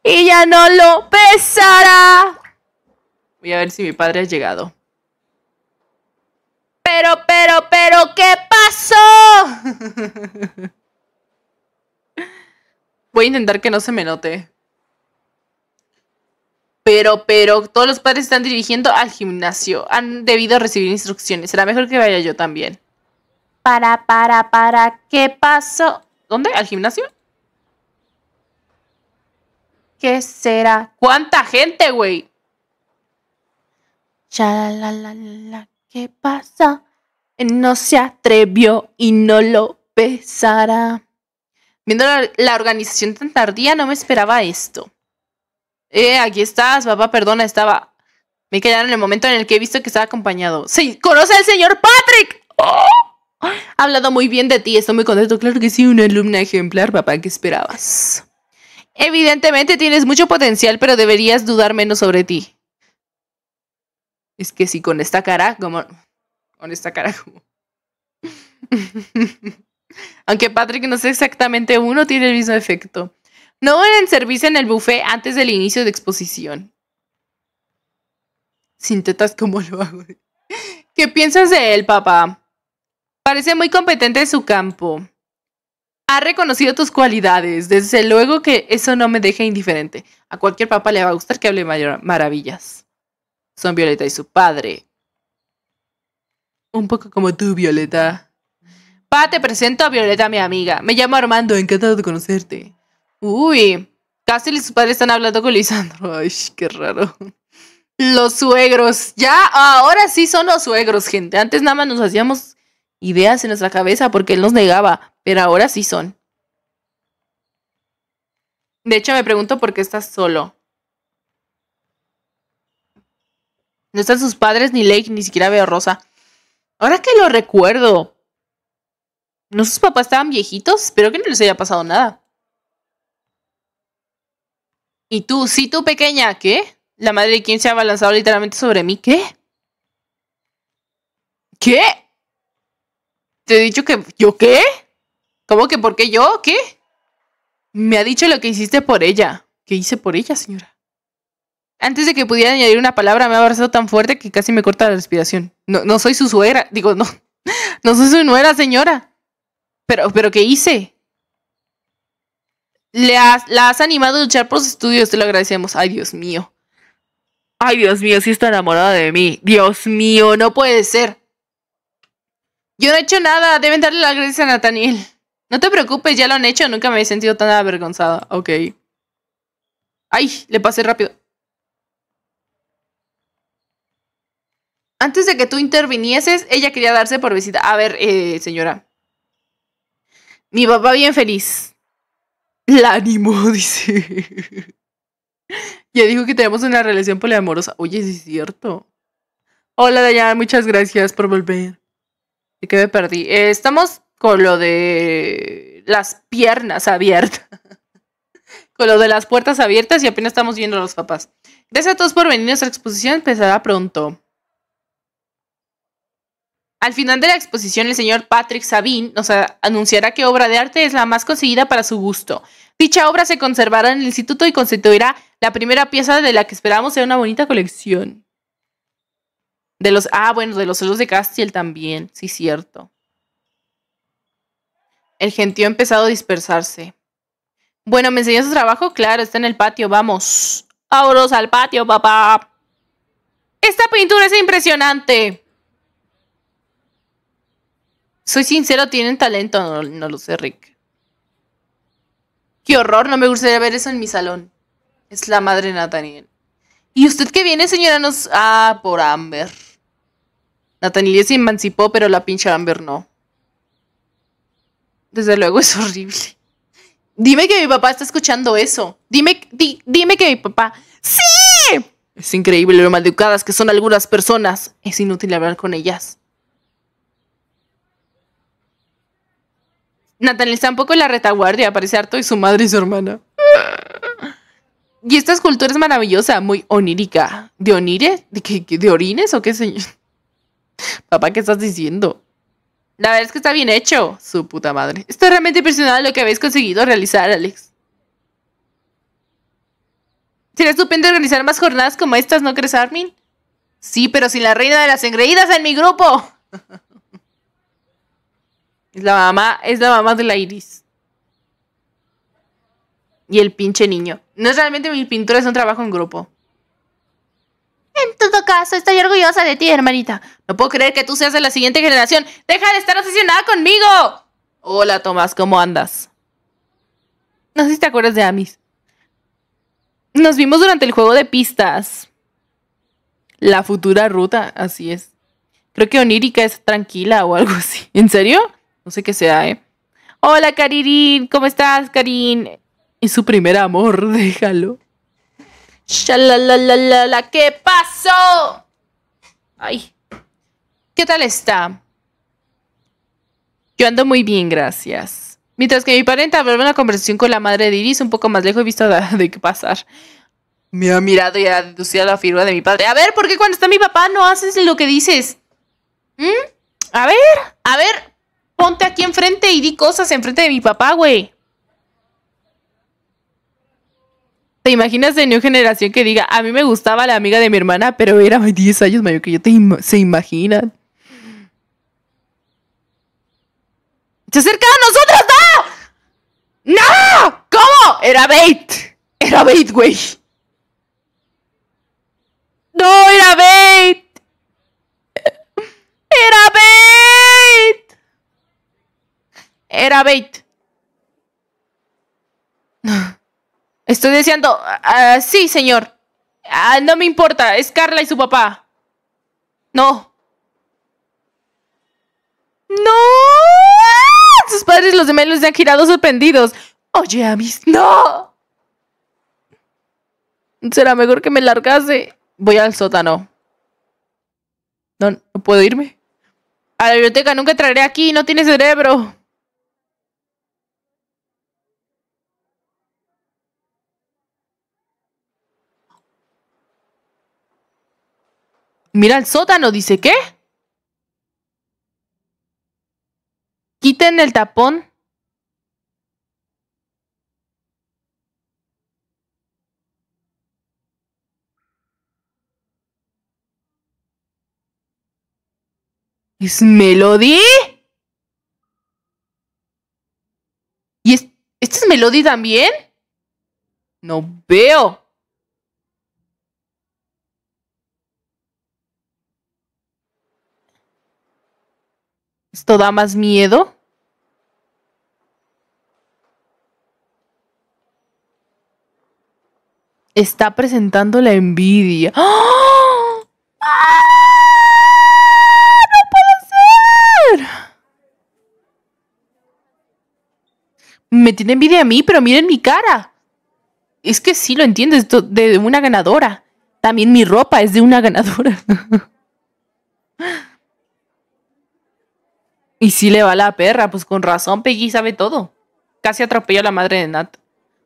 Y ya no lo besará. Voy a ver si mi padre ha llegado. Pero, pero, pero, ¿qué pasó? *laughs* Voy a intentar que no se me note. Pero, pero, todos los padres están dirigiendo al gimnasio. Han debido recibir instrucciones. Será mejor que vaya yo también. Para, para, para, ¿qué pasó? ¿Dónde? ¿Al gimnasio? ¿Qué será? ¿Cuánta gente, güey? cha la, la, la, ¿qué pasa? No se atrevió y no lo pesará. Viendo la organización tan tardía, no me esperaba esto. Eh, aquí estás, papá, perdona, estaba. Me quedaron en el momento en el que he visto que estaba acompañado. ¡Sí! ¡Conoce al señor Patrick! Ha hablado muy bien de ti, estoy muy contento. Claro que sí, una alumna ejemplar, papá, ¿qué esperabas? Evidentemente tienes mucho potencial, pero deberías dudar menos sobre ti. Es que si con esta cara, como. Con esta cara, como. *laughs* Aunque Patrick no sé exactamente uno, tiene el mismo efecto. No en servicio en el buffet antes del inicio de exposición. Sin tetas, ¿cómo lo hago? *laughs* ¿Qué piensas de él, papá? Parece muy competente en su campo. Ha reconocido tus cualidades. Desde luego que eso no me deja indiferente. A cualquier papá le va a gustar que hable maravillas. Son Violeta y su padre. Un poco como tú, Violeta. Pa, te presento a Violeta, mi amiga. Me llamo Armando, encantado de conocerte. Uy, Castle y sus padres están hablando con Lisandro. *laughs* Ay, qué raro. Los suegros. Ya, ahora sí son los suegros, gente. Antes nada más nos hacíamos ideas en nuestra cabeza porque él nos negaba, pero ahora sí son. De hecho, me pregunto por qué estás solo. No están sus padres ni Lake, ni siquiera veo Rosa. Ahora que lo recuerdo. ¿No sus papás estaban viejitos? Espero que no les haya pasado nada. Y tú, si tú pequeña, ¿qué? La madre de quien se ha balanzado literalmente sobre mí, ¿qué? ¿Qué? Te he dicho que... ¿Yo qué? ¿Cómo que por qué yo? ¿Qué? Me ha dicho lo que hiciste por ella. ¿Qué hice por ella, señora? Antes de que pudiera añadir una palabra, me ha abrazado tan fuerte que casi me corta la respiración. No, no soy su suegra. Digo, no. *laughs* No soy su nuera, señora. Pero, pero, ¿qué hice? la has animado a luchar por sus estudios, te lo agradecemos. Ay, Dios mío. Ay, Dios mío, si está enamorada de mí. Dios mío, no puede ser. Yo no he hecho nada, deben darle las gracias a Nathaniel. No te preocupes, ya lo han hecho, nunca me he sentido tan avergonzada. Ok. Ay, le pasé rápido. Antes de que tú intervinieses, ella quería darse por visita. A ver, eh, señora. Mi papá bien feliz. La *laughs* dice. ya dijo que tenemos una relación poliamorosa. Oye, es cierto. Hola, Dayana, muchas gracias por volver. qué me perdí? Eh, estamos con lo de las piernas abiertas. *laughs* con lo de las puertas abiertas y apenas estamos viendo a los papás. Gracias a todos por venir. Nuestra exposición empezará pronto. Al final de la exposición, el señor Patrick Sabin nos anunciará qué obra de arte es la más conseguida para su gusto. Dicha obra se conservará en el instituto y constituirá la primera pieza de la que esperamos sea una bonita colección. De los, ah, bueno, de los celos de Castiel también, sí, cierto. El gentío ha empezado a dispersarse. Bueno, ¿me enseñó su trabajo? Claro, está en el patio, vamos. Vámonos al patio, papá. Esta pintura es impresionante. Soy sincero, tienen talento, no, no lo sé, Rick. Qué horror, no me gustaría ver eso en mi salón. Es la madre Nathaniel. ¿Y usted qué viene, señora? Nos... Ah, por Amber. Nathaniel se emancipó, pero la pinche Amber no. Desde luego es horrible. Dime que mi papá está escuchando eso. Dime, dime que mi papá... ¡Sí! Es increíble lo maleducadas que son algunas personas. Es inútil hablar con ellas. Natalie está un poco en la retaguardia, aparece harto y su madre y su hermana. Y esta escultura es maravillosa, muy onírica. ¿De onire? ¿De, orines o qué señor? Papá, ¿qué estás diciendo? La verdad es que está bien hecho, su puta madre. Esto es realmente impresionante lo que habéis conseguido realizar, Alex. Sería estupendo organizar más jornadas como estas, ¿no crees, Armin? Sí, pero sin la reina de las engreídas en mi grupo. *laughs* Es la mamá, es la mamá de la Iris. Y el pinche niño. No es realmente mi pintura, es un trabajo en grupo. En todo caso, estoy orgullosa de ti, hermanita. No puedo creer que tú seas de la siguiente generación. ¡Deja de estar obsesionada conmigo! Hola, Tomás, ¿cómo andas? No sé si te acuerdas de Amis. Nos vimos durante el juego de pistas. La futura ruta, así es. Creo que Onírica es tranquila o algo así. ¿En serio? No sé qué sea, ¿eh? Hola, Karirin. ¿Cómo estás, Karin? Es su primer amor, *laughs* déjalo. la ¿qué pasó? Ay. ¿Qué tal está? Yo ando muy bien, gracias. Mientras que mi parenta ver una conversación con la madre de Iris, un poco más lejos he visto *laughs* de qué pasar. Me ha mirado y ha deducido la firma de mi padre. A ver, ¿por qué cuando está mi papá no haces lo que dices? ¿Mm? A ver, a ver, Ponte aquí enfrente y di cosas enfrente de mi papá, güey. ¿Te imaginas de New Generación que diga, a mí me gustaba la amiga de mi hermana, pero era 10 años mayor que yo? ¿Se imaginan? ¡Se acerca a nosotros! ¡No! ¡No! ¿Cómo? Era bait. Era bait, güey. No, era bait. *laughs* Era bait era bait. *laughs* Estoy diciendo, ah, ah, sí, señor. Ah, no me importa, es Carla y su papá. No. No. Sus padres, los demás Los han girado sorprendidos. Oye, Amis, no. Será mejor que me largase. Voy al sótano. No, no puedo irme. A la biblioteca nunca entraré aquí, no tiene cerebro. Mira el sótano, dice, ¿qué? Quiten el tapón. ¿Es Melody? ¿Y es, este es Melody también? No veo. Esto da más miedo. Está presentando la envidia. ¡Ah! ¡Ah! ¡No puede ser! Me tiene envidia a mí, pero miren mi cara. Es que sí lo entiendes, de una ganadora. También mi ropa es de una ganadora. *laughs* Y si le va la perra, pues con razón, Peggy sabe todo. Casi atropelló a la madre de Nat.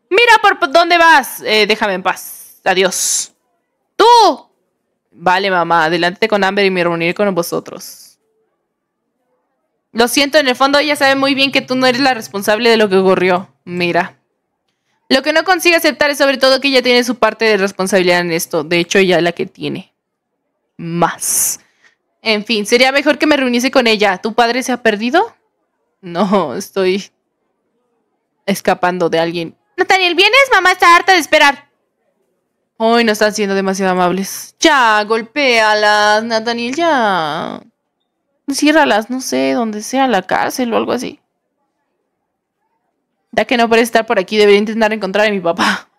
Mira por dónde vas. Eh, déjame en paz. Adiós. Tú. Vale, mamá. Adelante con Amber y me reuniré con vosotros. Lo siento, en el fondo ella sabe muy bien que tú no eres la responsable de lo que ocurrió. Mira. Lo que no consigue aceptar es sobre todo que ella tiene su parte de responsabilidad en esto. De hecho, ella es la que tiene. Más. En fin, sería mejor que me reuniese con ella. ¿Tu padre se ha perdido? No, estoy escapando de alguien. Nathaniel, ¿vienes? Mamá está harta de esperar. Hoy no están siendo demasiado amables. Ya, golpéalas, Nathaniel, ya. Ciérralas, no sé, donde sea, la cárcel o algo así. Ya que no puede estar por aquí, debería intentar encontrar a mi papá.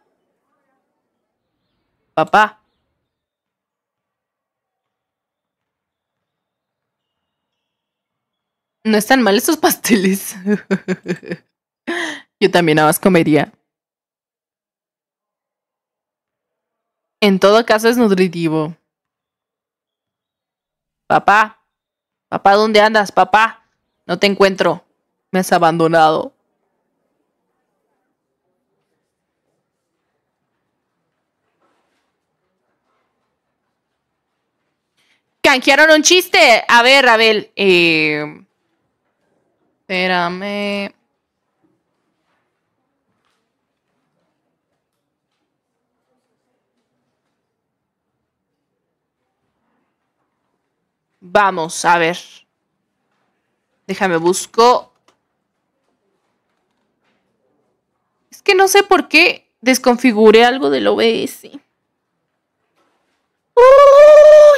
Papá. No están mal esos *laughs* pasteles. Yo también nada comería. En todo caso es nutritivo. Papá, papá, ¿dónde andas, papá? No te encuentro. Me has abandonado. Canjearon un chiste. A ver, Abel. Eh, Espérame. Vamos a ver. Déjame busco. Es que no sé por qué desconfigure algo del OBS.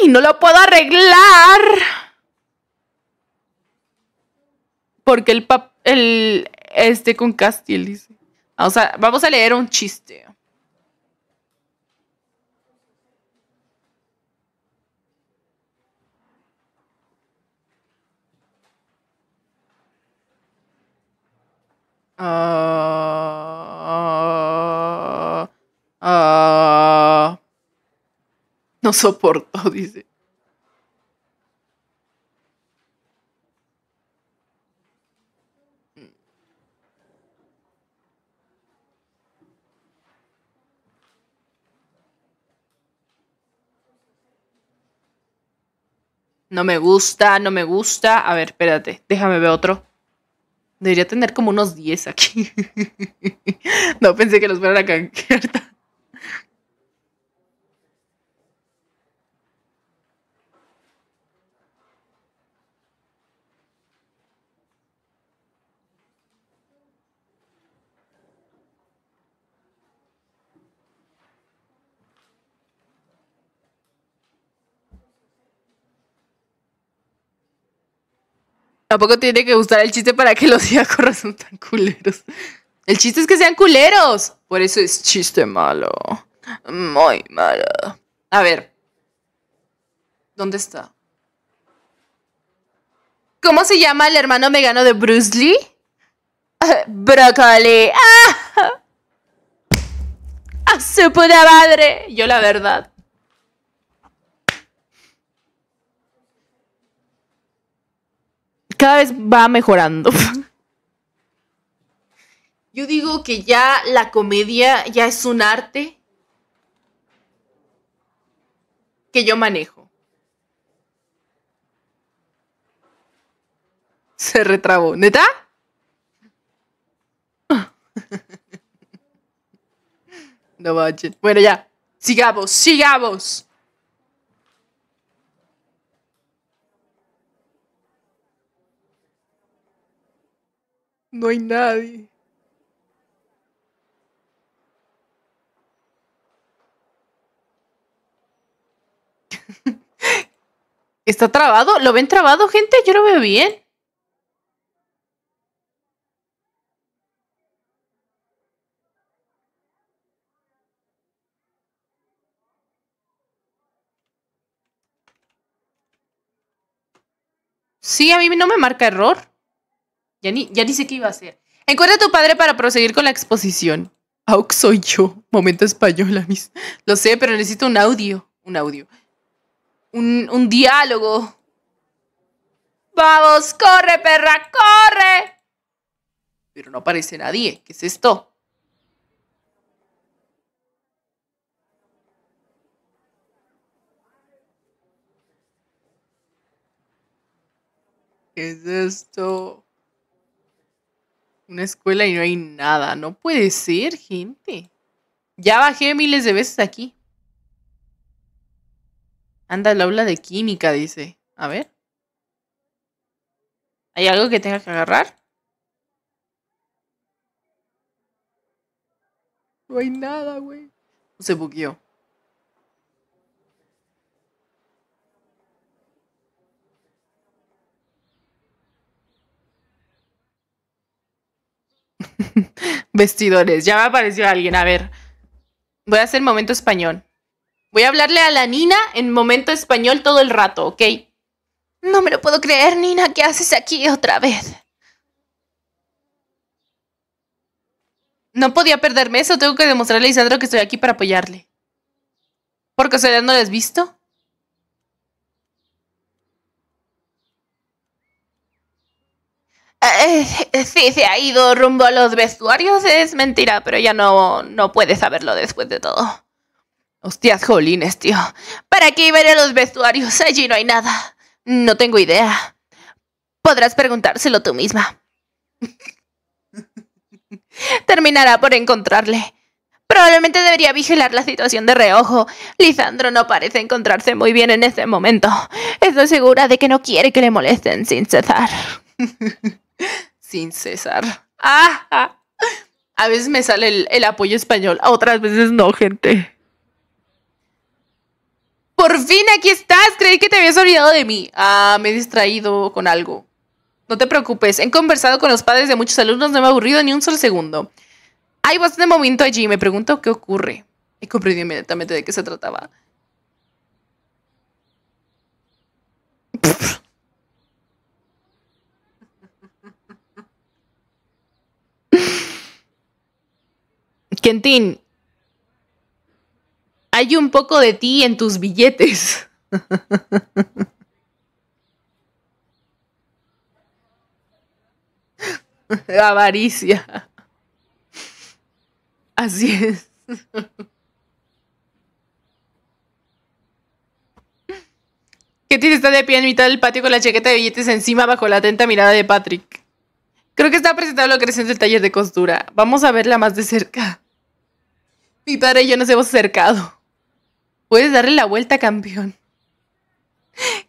y ¡No lo puedo arreglar! porque el pap el este con Castiel dice. Vamos ah, a, vamos a leer un chiste. Ah, ah, no soporto, *laughs* dice. No me gusta, no me gusta. A ver, espérate, déjame ver otro. Debería tener como unos 10 aquí. *laughs* no pensé que los fueran a canjear Tampoco tiene que gustar el chiste para que los diáconos son tan culeros. El chiste es que sean culeros. Por eso es chiste malo. Muy malo. A ver. ¿Dónde está? ¿Cómo se llama el hermano vegano de Bruce Lee? *laughs* Broccoli. *laughs* ¡Ah! ¡A su puta madre! Yo la verdad. cada vez va mejorando. Yo digo que ya la comedia ya es un arte que yo manejo. Se retrabó. ¿Neta? *laughs* No manches. Bueno, ya. Sigamos, sigamos. No hay nadie. *laughs* ¿Está trabado? ¿Lo ven trabado, gente? Yo lo veo bien. Sí, a mí no me marca error. Ya ni, ya qué iba a hacer. Encuentra a tu padre para proseguir con la exposición. Aux soy yo. Momento español, mis. Lo sé, pero necesito un audio. Un audio. Un, un diálogo. Vamos, corre, perra, corre. Pero no aparece nadie. ¿Qué es esto? ¿Qué es esto? una escuela y no hay nada. No puede ser, gente. Ya bajé miles de veces aquí. Anda el aula de química, dice. A ver. ¿Hay algo que tenga que agarrar? No hay nada, güey. Se buqueó. *laughs* Vestidores. Ya me apareció alguien. A ver. Voy a hacer momento español. Voy a hablarle a la Nina en momento español todo el rato, ¿ok? No me lo puedo creer, Nina. ¿Qué haces aquí otra vez? No podía perderme eso. Tengo que demostrarle a Isandro que estoy aquí para apoyarle. ¿Por casualidad no lo has visto? Eh, eh, sí, se ha ido rumbo a los vestuarios, es mentira, pero ya no, no puede saberlo después de todo. Hostias, jolines, tío. ¿Para qué iba a ir a los vestuarios? Allí no hay nada. No tengo idea. Podrás preguntárselo tú misma. *laughs* Terminará por encontrarle. Probablemente debería vigilar la situación de reojo. Lisandro no parece encontrarse muy bien en ese momento. Estoy segura de que no quiere que le molesten sin cesar. *laughs* sin cesar. A veces me sale el, apoyo español, otras veces no, gente. Por fin aquí estás, creí que te habías olvidado de mí. Ah, me he distraído con algo. No te preocupes, he conversado con los padres de muchos alumnos, no me ha aburrido ni un solo segundo. Hay bastante momento allí, me pregunto qué ocurre. He comprendido inmediatamente de qué se trataba. Quentín, hay un poco de ti en tus billetes. *laughs* avaricia. Así es. Ketty está de pie en mitad del patio con la chaqueta de billetes encima bajo la atenta mirada de Patrick. Creo que está presentado lo creciente del taller de costura. Vamos a verla más de cerca. Mi padre y yo nos hemos acercado. Puedes darle la vuelta, campeón.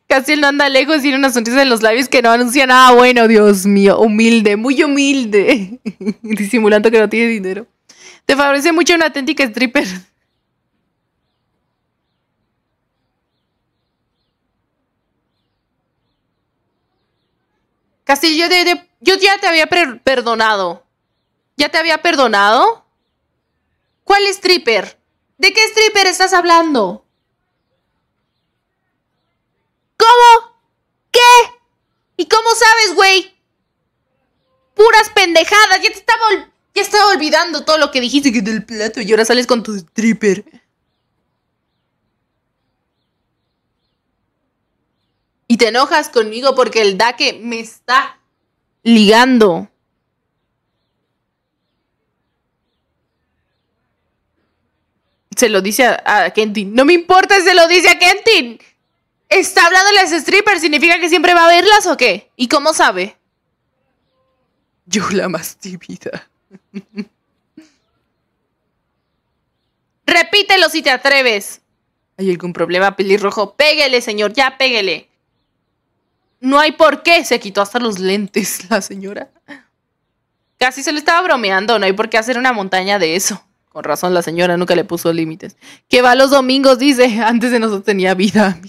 Casi no anda lejos, tiene una sonrisa en los labios que no anuncia nada bueno, Dios mío. Humilde, muy humilde. *laughs* Disimulando que no tiene dinero. Te favorece mucho una auténtica stripper. Castillo, yo, yo ya te había perdonado. ¿Ya te había perdonado? ¿Cuál stripper? ¿De qué stripper estás hablando? ¿Cómo? ¿Qué? ¿Y cómo sabes, güey? Puras pendejadas. Ya te estaba, ya olvidando todo lo que dijiste que del plato y ahora sales con tu stripper. Y te enojas conmigo porque el Daque me está ligando. se lo dice a, Kentin. No me importa si se lo dice a Kentin. Está hablando de las strippers, ¿significa que siempre va a verlas o qué? ¿Y cómo sabe? Yo la más tímida. Repítelo si te atreves. ¿Hay algún problema, pelirrojo? Pégale, señor, ya pégale. No hay por qué. Se quitó hasta los lentes la señora. Casi se lo estaba bromeando, no hay por qué hacer una montaña de eso. Con razón, la señora nunca le puso límites. Que va los domingos, dice. *laughs* Antes de nosotros tenía vida.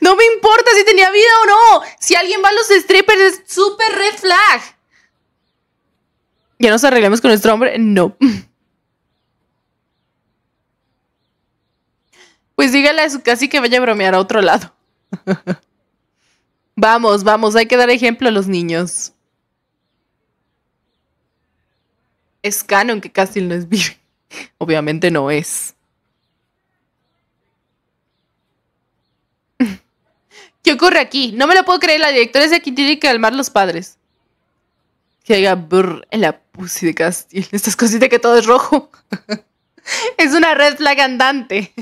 No me importa si tenía vida o no. Si alguien va a los strippers, es súper red flag. ¿Ya nos arreglamos con nuestro hombre? No. *laughs* Pues dígale a su casi que vaya a bromear a otro lado. *laughs* vamos, vamos, hay que dar ejemplo a los niños. es canon que Castiel no es *laughs* vive. Obviamente no es. *laughs* ¿Qué ocurre aquí? No me lo puedo creer, la directora es de quien tiene que calmar los padres. Que haya brr en la pussy de Castiel. *laughs* Estas cositas que todo es rojo. es una red flag andante.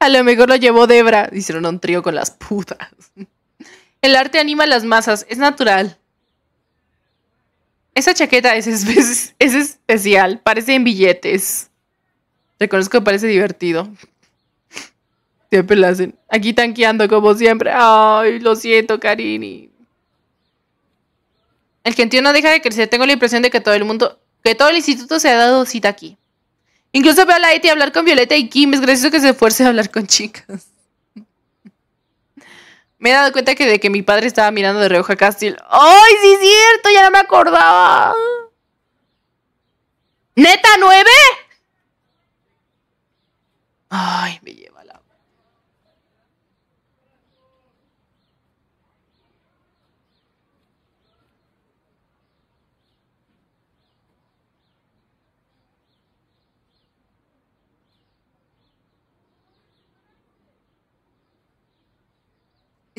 A lo mejor lo llevó Debra. Hicieron un trío con las putas. El arte anima a las masas, es natural. Esa chaqueta es, es, especial, parece en billetes. Reconozco que parece divertido. Siempre la hacen. Aquí tanqueando como siempre. Ay, lo siento, Karini. El gentío no deja de crecer. Tengo la impresión de que todo el mundo, que todo el instituto se ha dado cita aquí. Incluso veo a la hablar con Violeta y Kim. Es gracioso que se esfuerce a hablar con chicas. Me he dado cuenta que de que mi padre estaba mirando de reojo a Castiel. ¡Ay, sí es cierto! Ya no me acordaba. ¿Neta nueve? Ay, me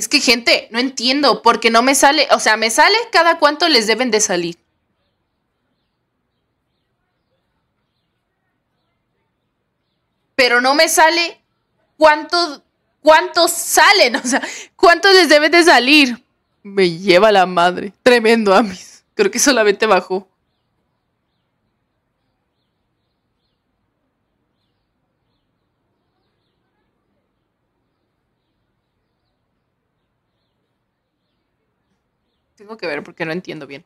Es que gente, no entiendo, porque no me sale, o sea, me sale cada cuánto les deben de salir. Pero no me sale cuánto, cuántos salen, *laughs* o sea, cuántos les deben de salir. Me lleva la madre. Tremendo, Amis. Creo que solamente bajó. Tengo que ver porque no entiendo bien.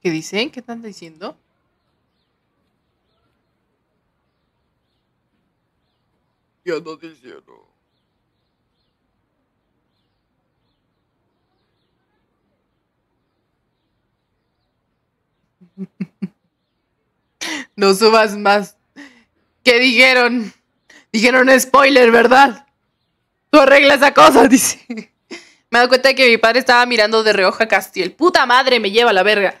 ¿Qué dicen? ¿Qué están diciendo? ¿Qué no diciendo? *laughs* No subas más. ¿Qué dijeron? Dijeron spoiler, ¿verdad? Tú arreglas esa cosa, *laughs* dice. Me he dado cuenta de que mi padre estaba mirando de reoja a Castiel. Puta madre, me lleva la verga.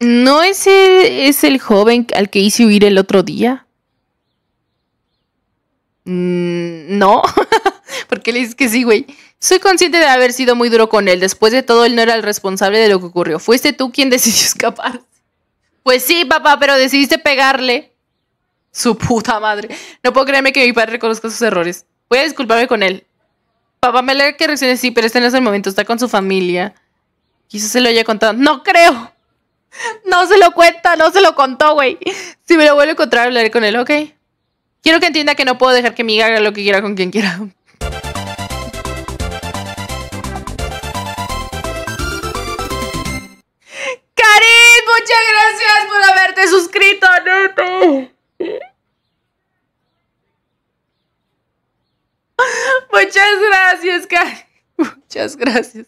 ¿No ese es el joven al que hice huir el otro día? Mm, no. *laughs* ¿Por qué le dices que sí, güey? Soy consciente de haber sido muy duro con él. Después de todo, él no era el responsable de lo que ocurrió. Fuiste tú quien *laughs* decidió escapar. Pues sí, papá, pero decidiste pegarle. Su puta madre. No puedo creerme que mi padre reconozca sus errores. Voy a disculparme con él. Papá, me alegra que reaccione sí, pero este no es el momento. Está con su familia. Quizás se lo haya contado. No creo. No se lo cuenta, no se lo contó, güey. Si me lo vuelvo a encontrar, hablaré con él, ¿ok? Quiero que entienda que no puedo dejar que mi hija haga lo que quiera con quien quiera. Muchas gracias por haberte suscrito, Neto. Muchas gracias, Cari. Muchas gracias.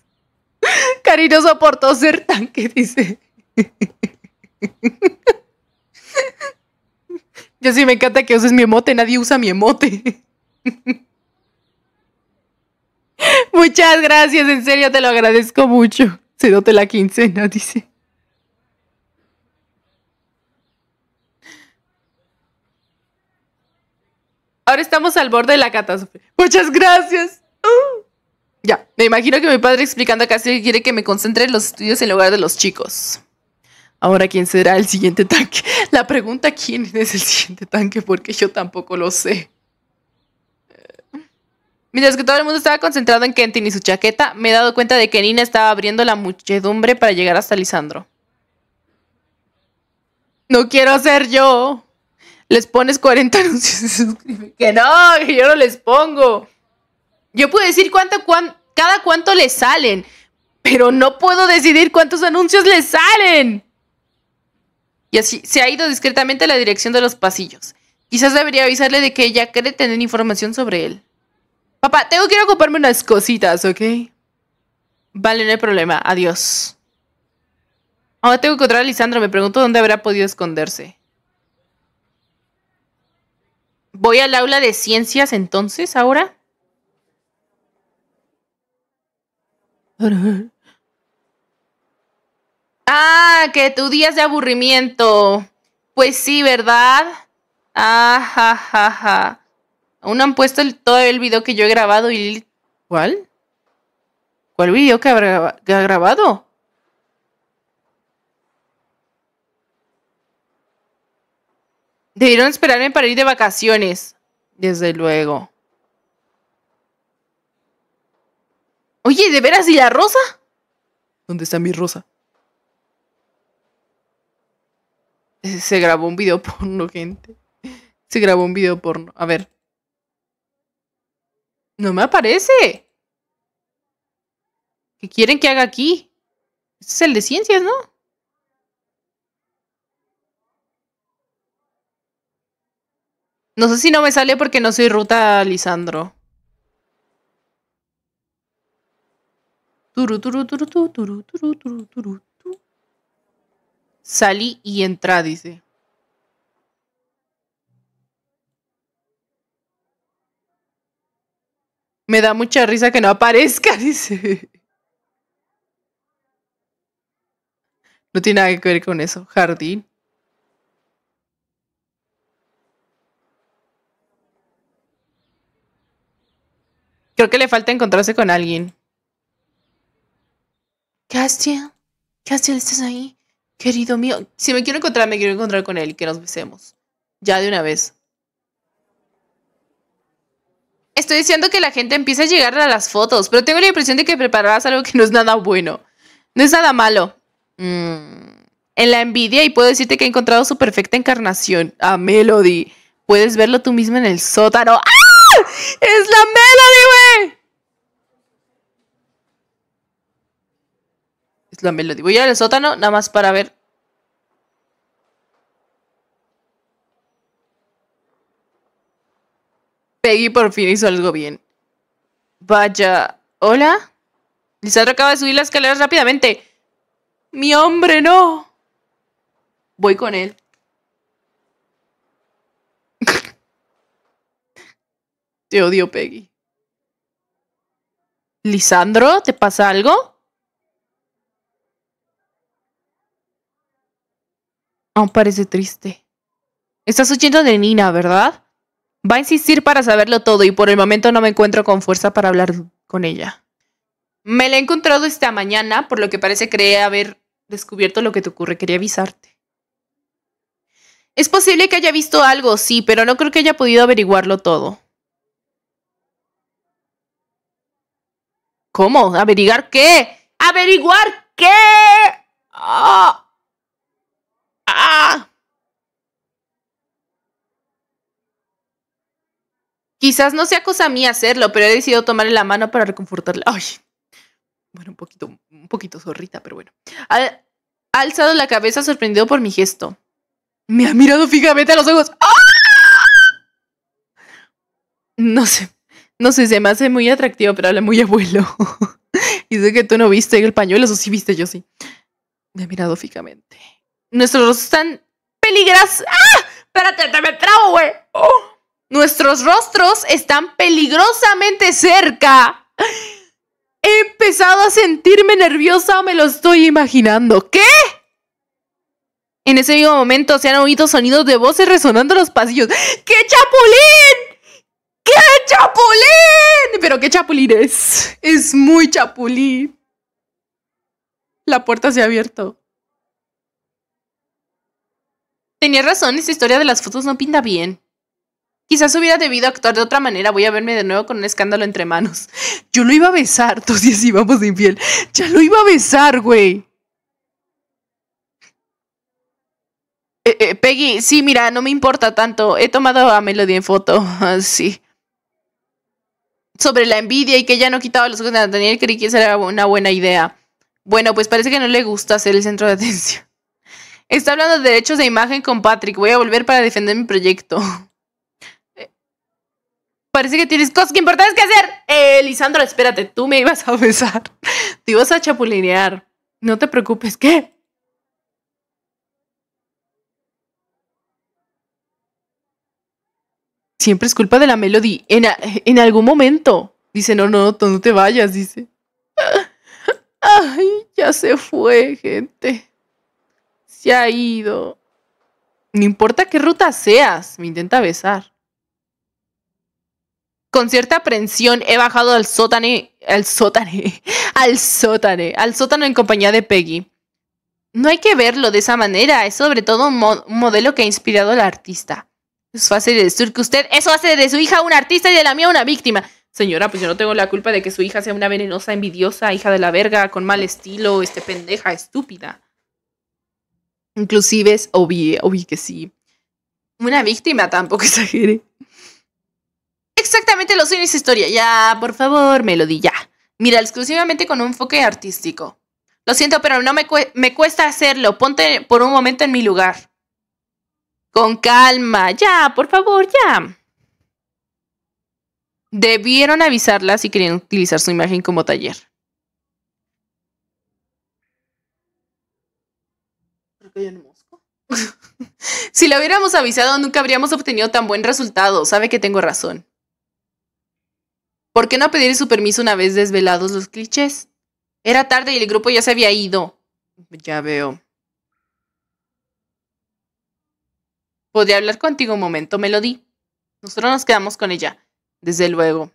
Cari no soportó ser tanque, dice. Yo sí me encanta que uses mi emote, nadie usa mi emote. Muchas gracias, en serio te lo agradezco mucho. Se dote la quincena, dice. Ahora estamos al borde de la catástrofe. Muchas gracias. Uh. Ya, me imagino que mi padre explicando a Castillo quiere que me concentre en los estudios en lugar de los chicos. Ahora, ¿quién será el siguiente tanque? *laughs* La pregunta, ¿quién es el siguiente tanque? Porque yo tampoco lo sé. Eh, mientras que todo el mundo estaba concentrado en Kentin y su chaqueta, me he dado cuenta de que Nina estaba abriendo la muchedumbre para llegar hasta Lisandro. No quiero ser yo les pones 40 *laughs* anuncios y se Que no, que yo no les pongo. Yo puedo decir cuánto, cada cuánto les salen, pero no puedo decidir cuántos anuncios les salen. Y así se ha ido discretamente a la dirección de los pasillos. Quizás debería avisarle de que ella quiere tener información sobre él. Papá, tengo que ir a ocuparme unas cositas, ¿ok? Vale, no hay problema. Adiós. Ahora oh, tengo que encontrar a Lisandro. Me pregunto dónde habrá podido esconderse. Voy al aula de ciencias entonces ahora. Ah, que tu días de aburrimiento. Pues sí, ¿verdad? Ah, ja, Aún han puesto todo el video que yo he grabado y... ¿Cuál? ¿Cuál video que ha grabado? Debieron esperarme para ir de vacaciones. Desde luego. Oye, ¿de veras y la rosa? ¿Dónde está mi rosa? Se grabó un video porno, gente. Se grabó un video porno. A ver. No me aparece. ¿Qué quieren que haga aquí? Este es el de ciencias, ¿no? No sé si no me sale porque no soy ruta Lisandro. Salí y entra, dice. Me da mucha risa que no aparezca, *laughs* dice. No tiene nada que ver con eso. Jardín. Creo que le falta encontrarse con alguien. Castiel, Castiel, ¿estás ahí? Querido mío, si me quiero encontrar, me quiero encontrar con él, y que nos besemos. Ya de una vez. Estoy diciendo que la gente empieza a llegar a las fotos, pero tengo la impresión de que prepararás algo que no es nada bueno. No es nada malo. Mm, en la envidia, y puedo decirte que he encontrado su perfecta encarnación, a ah, Melody. Puedes verlo tú misma en el sótano. Es la Melody, güey. Es la Melody. Voy al sótano nada más para ver. Peggy por fin hizo algo bien. Vaya. ¿Hola? Lisandro acaba de subir las escaleras rápidamente. Mi hombre, no. Voy con él. Te odio, Peggy. Lisandro, ¿te pasa algo? Aún parece triste. Estás huyendo de Nina, ¿verdad? Va a insistir para saberlo todo y por el momento no me encuentro con fuerza para hablar con ella. Me la he encontrado esta mañana, por lo que parece cree haber descubierto lo que te ocurre. Quería avisarte. Es posible que haya visto algo, sí, pero no creo que haya podido averiguarlo todo. ¿Cómo? ¿Averiguar qué? ¿Averiguar qué? Ah. Ah. Quizás no sea cosa mía hacerlo, pero he decidido tomarle la mano para reconfortarla. Ay. Bueno, un poquito, un poquito zorrita, pero bueno. Ha, alzado la cabeza sorprendido por mi gesto. Me ha mirado fijamente a los ojos. ¡Ah! No sé. No sé, se me hace muy atractivo, pero habla muy abuelo. *laughs* y que tú no viste el pañuelo, eso sí viste, yo sí. Me ha mirado fijamente. Nuestros rostros están peligrosos. ¡Ah! Espérate, te me trabo, güey. ¡Oh! Nuestros rostros están peligrosamente cerca. He empezado a sentirme nerviosa, me lo estoy imaginando. ¿Qué? En ese mismo momento se han oído sonidos de voces resonando en los pasillos. ¡Qué chapulín! ¡Qué chapulín! Pero qué chapulín es. Es muy chapulín. La puerta se ha abierto. Tenía razón, esta historia de las fotos no pinta bien. Quizás hubiera debido actuar de otra manera. Voy a verme de nuevo con un escándalo entre manos. Yo lo iba a besar, *laughs* tú sí, íbamos vamos de infiel. Ya lo iba a besar, güey. Eh, eh, Peggy, sí, mira, no me importa tanto. He tomado a Melody en foto. *laughs* Así sobre la envidia y que ya no quitaba los ojos de Nathaniel, creí que esa era una buena idea. Bueno, pues parece que no le gusta ser el centro de atención. *laughs* Está hablando de derechos de imagen con Patrick. Voy a volver para defender mi proyecto. *laughs* Eh, parece que tienes cosas que importantes que hacer. Eh, Lisandro, espérate, tú me ibas a besar. *laughs* Te ibas a chapulinear. No te preocupes, ¿qué? siempre es culpa de la Melody. En, algún momento. Dice, no, no, no te vayas, dice. *laughs* Ay, ya se fue, gente. Se ha ido. No importa qué ruta seas, me intenta besar. Con cierta aprensión he bajado al sótano, al sótane. *laughs* al sótano, al sótano en compañía de Peggy. No hay que verlo de esa manera, es sobre todo un, un modelo que ha inspirado al artista. Es fácil de decir que usted, eso hace de su hija una artista y de la mía una víctima. Señora, pues yo no tengo la culpa de que su hija sea una venenosa, envidiosa, hija de la verga, con mal estilo, este pendeja, estúpida. Inclusive es obvio, que sí. Una víctima tampoco exagere. Exactamente lo en esa historia. Ya, por favor, Melody, ya. Mira, exclusivamente con un enfoque artístico. Lo siento, pero no me, me cuesta hacerlo. Ponte por un momento en mi lugar. Con calma, ya, por favor, ya. Debieron avisarla si querían utilizar su imagen como taller. *laughs* si la hubiéramos avisado, nunca habríamos obtenido tan buen resultado. Sabe que tengo razón. ¿Por qué no pedir su permiso una vez desvelados los clichés? Era tarde y el grupo ya se había ido. Ya veo. Podría hablar contigo un momento, Melody. Nosotros nos quedamos con ella. Desde luego.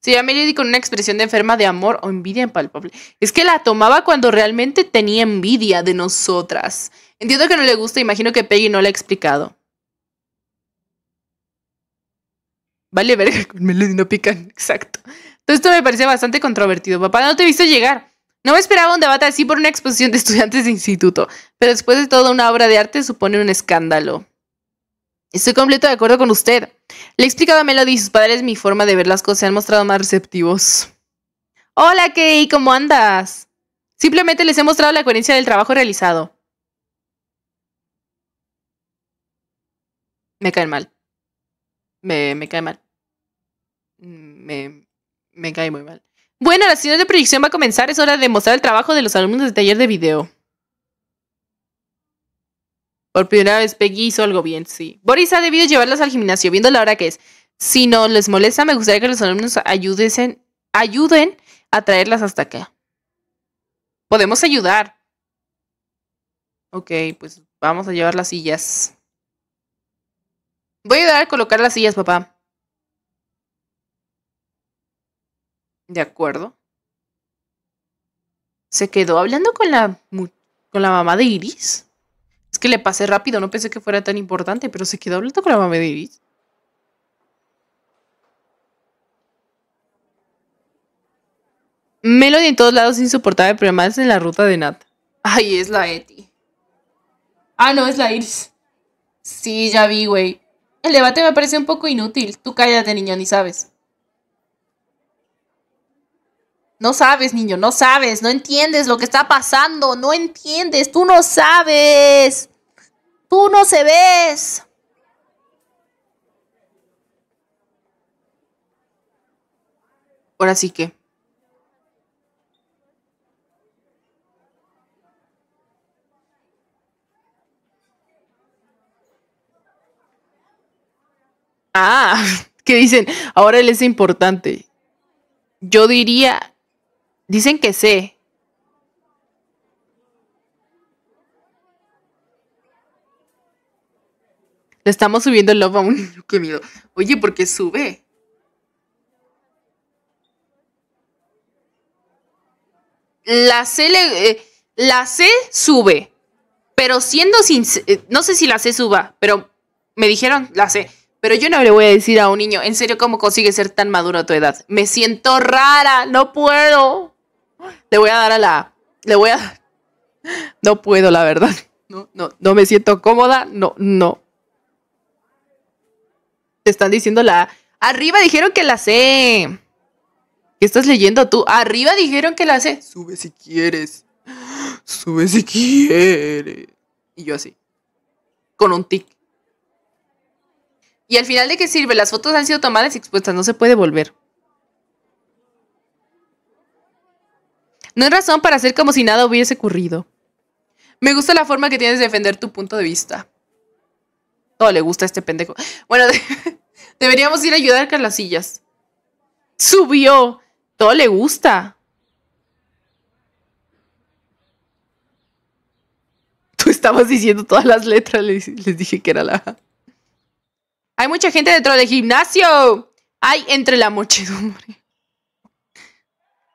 Se a Melody con una expresión de enferma de amor o envidia impalpable. Es que la tomaba cuando realmente tenía envidia de nosotras. Entiendo que no le gusta, imagino que Peggy no le ha explicado. Vale, verga, *laughs* con Melody no pican, exacto. Todo esto me parece bastante controvertido. Papá, no te he llegar. No me esperaba un debate así por una exposición de estudiantes de instituto, pero después de todo, una obra de arte supone un escándalo. Estoy completo de acuerdo con usted. Le he explicado a Melody y sus padres mi forma de ver las cosas, se han mostrado más receptivos. Hola, Kay, ¿cómo andas? Simplemente les he mostrado la coherencia del trabajo realizado. Me cae mal. Me, me cae mal. Mm, me, me cae muy mal. Bueno, la sesión de proyección va a comenzar. Es hora de mostrar el trabajo de los alumnos del taller de video. Por primera vez Peggy hizo algo bien, sí. Boris ha debido llevarlas al gimnasio, viendo la hora que es. Si no les molesta, me gustaría que los alumnos ayuden a traerlas hasta acá. Podemos ayudar. Ok, pues vamos a llevar las sillas. Voy a ayudar a colocar las sillas, papá. De acuerdo. ¿Se quedó hablando con la, con la mamá de Iris? Es que le pasé rápido, no pensé que fuera tan importante, pero se quedó hablando con la mamá de Iris. Melody en todos lados insoportable, pero es en la ruta de Nat. Ay, es la Eti. Ah, no, es la Iris. Sí, ya vi, güey. El debate me parece un poco inútil. Tú cállate, niño, ni sabes. No sabes, niño, no sabes, no entiendes lo que está pasando, no entiendes, tú no sabes, tú no se ves. Ahora sí que. Ah, *laughs* que dicen, ahora él es importante. Yo diría Dicen que sé. Le estamos subiendo el love a un... Qué miedo. Oye, ¿por qué sube? La C, eh, la C sube. Pero siendo sin, eh, no sé si la C suba, pero me dijeron la C. Pero yo no le voy a decir a un niño, en serio, ¿cómo consigues ser tan maduro a tu edad? Me siento rara, no puedo. Le voy a dar a la. Le voy a. No puedo, la verdad. No, no, no me siento cómoda. No, no. Te están diciendo la. Arriba dijeron que la sé. ¿Qué estás leyendo tú? Arriba dijeron que la sé. Sube si quieres. Sube si quieres. Y yo así. Con un tic. Y al final de qué sirve, las fotos han sido tomadas y expuestas, no se puede volver. No hay razón para hacer como si nada hubiese ocurrido. Me gusta la forma que tienes de defender tu punto de vista. Todo le gusta a este pendejo. Bueno, *laughs* deberíamos ir a ayudar con las sillas. Subió. Todo le gusta. Tú estabas diciendo todas las letras, les, dije que era la... Hay mucha gente dentro del gimnasio. Hay entre la muchedumbre.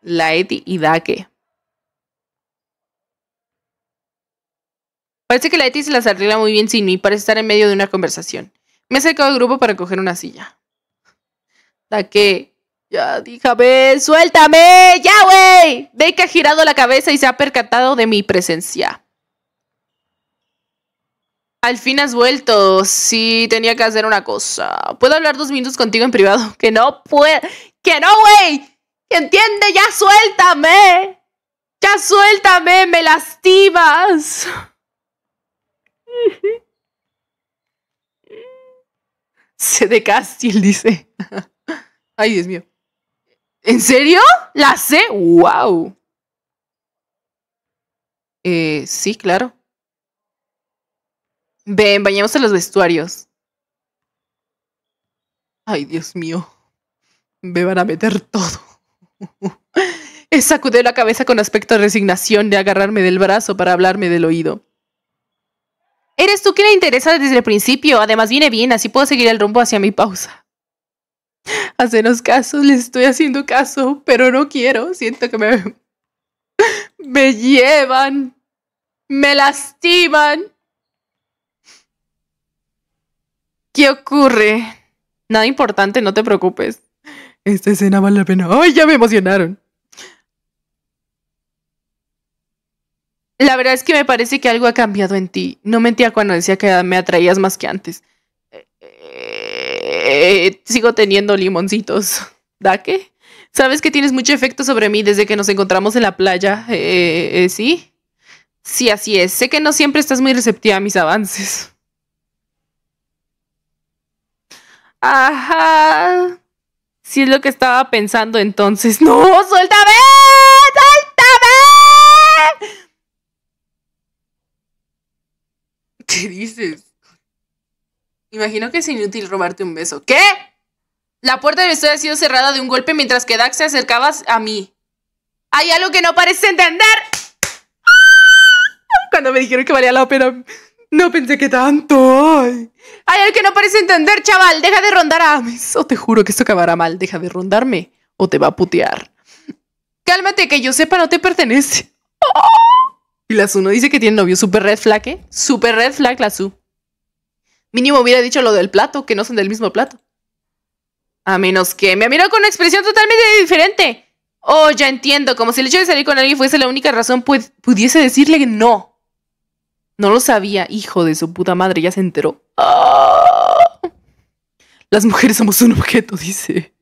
Eti y Dake. Parece que la Eti se las arregla muy bien sin mí para estar en medio de una conversación. Me he acercado al grupo para coger una silla. La que... Ya, díjame, suéltame, ya, güey. que ha girado la cabeza y se ha percatado de mi presencia. Al fin has vuelto. Sí, tenía que hacer una cosa. ¿Puedo hablar dos minutos contigo en privado? Que no puede, Que no, güey. ¿Entiende? Ya suéltame. Ya suéltame, me lastimas. Se de Castiel dice. Ay, Dios mío. ¿En serio? ¿La sé? ¡Wow! Eh, sí, claro. Ven, bañamos a los vestuarios. Ay, Dios mío. Me van a meter todo. He la cabeza con aspecto de resignación de agarrarme del brazo para hablarme del oído. Eres tú que le interesa desde el principio. Además, viene bien, así puedo seguir el rumbo hacia mi pausa. Hacenos caso, les estoy haciendo caso, pero no quiero. Siento que me. Me llevan. Me lastiman. ¿Qué ocurre? Nada importante, no te preocupes. Esta escena vale la pena. ¡Ay, ya me emocionaron! La verdad es que me parece que algo ha cambiado en ti. No mentía cuando decía que me atraías más que antes. Eh, sigo teniendo limoncitos. *laughs* ¿Da qué? Sabes que tienes mucho efecto sobre mí desde que nos encontramos en la playa, eh, eh, ¿sí? Sí, así es. Sé que no siempre estás muy receptiva a mis avances. Ajá. Si sí es lo que estaba pensando entonces. *laughs* ¡No! ¡Suéltame! *laughs* dices? Imagino que es inútil robarte un beso. ¿Qué? La puerta del estudio ha sido cerrada de un golpe mientras que Dax se acercaba a mí. Hay algo que no parece entender. Cuando me dijeron que valía la pena, no pensé que tanto. Ay. Hay algo que no parece entender, chaval. Deja de rondar a Ames. O te juro que esto acabará mal. Deja de rondarme o te va a putear. Cálmate, que yo sepa no te pertenece. Las la dice que tiene novio. Super red flaque ¿eh? Super red flaque la Su. Mínimo hubiera dicho lo del plato, que no son del mismo plato. A menos que me miró con una expresión totalmente diferente. Oh, ya entiendo. Como si el hecho de salir con alguien fuese la única razón, pues pudiese decirle que no. No lo sabía, hijo de su puta madre, ya se enteró. Ah. Las mujeres somos un objeto, dice.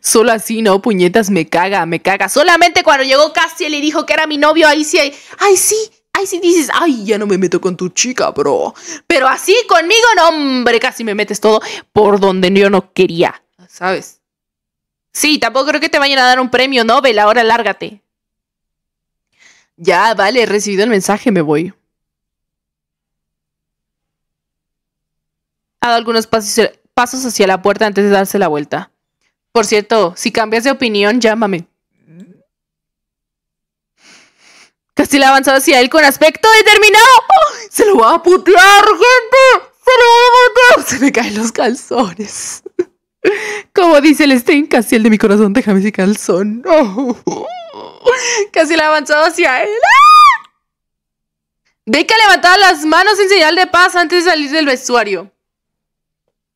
Solo así, no, puñetas, me caga, me caga. Solamente cuando llegó Cassie y dijo que era mi novio, ahí sí, ay sí, ahí sí dices, ay, ya no me meto con tu chica, bro. Pero así conmigo, no, hombre, casi me metes todo por donde yo no quería, ¿sabes? Sí, tampoco creo que te vayan a dar un premio Nobel, ahora lárgate. Ya, vale, he recibido el mensaje, me voy. Ha dado algunos pasos hacia la puerta antes de darse la vuelta. Por cierto, si cambias de opinión, llámame. Castiel ha avanzado hacia él con aspecto determinado. ¡Se lo va a putear, gente! ¡Se lo va a putear! Se me caen los calzones. Como dice el Stein, Castiel de mi corazón, déjame ese calzón. Castiel Casi ha avanzado hacia él. ¡Ah! ha levantado las manos en señal de paz antes de salir del vestuario.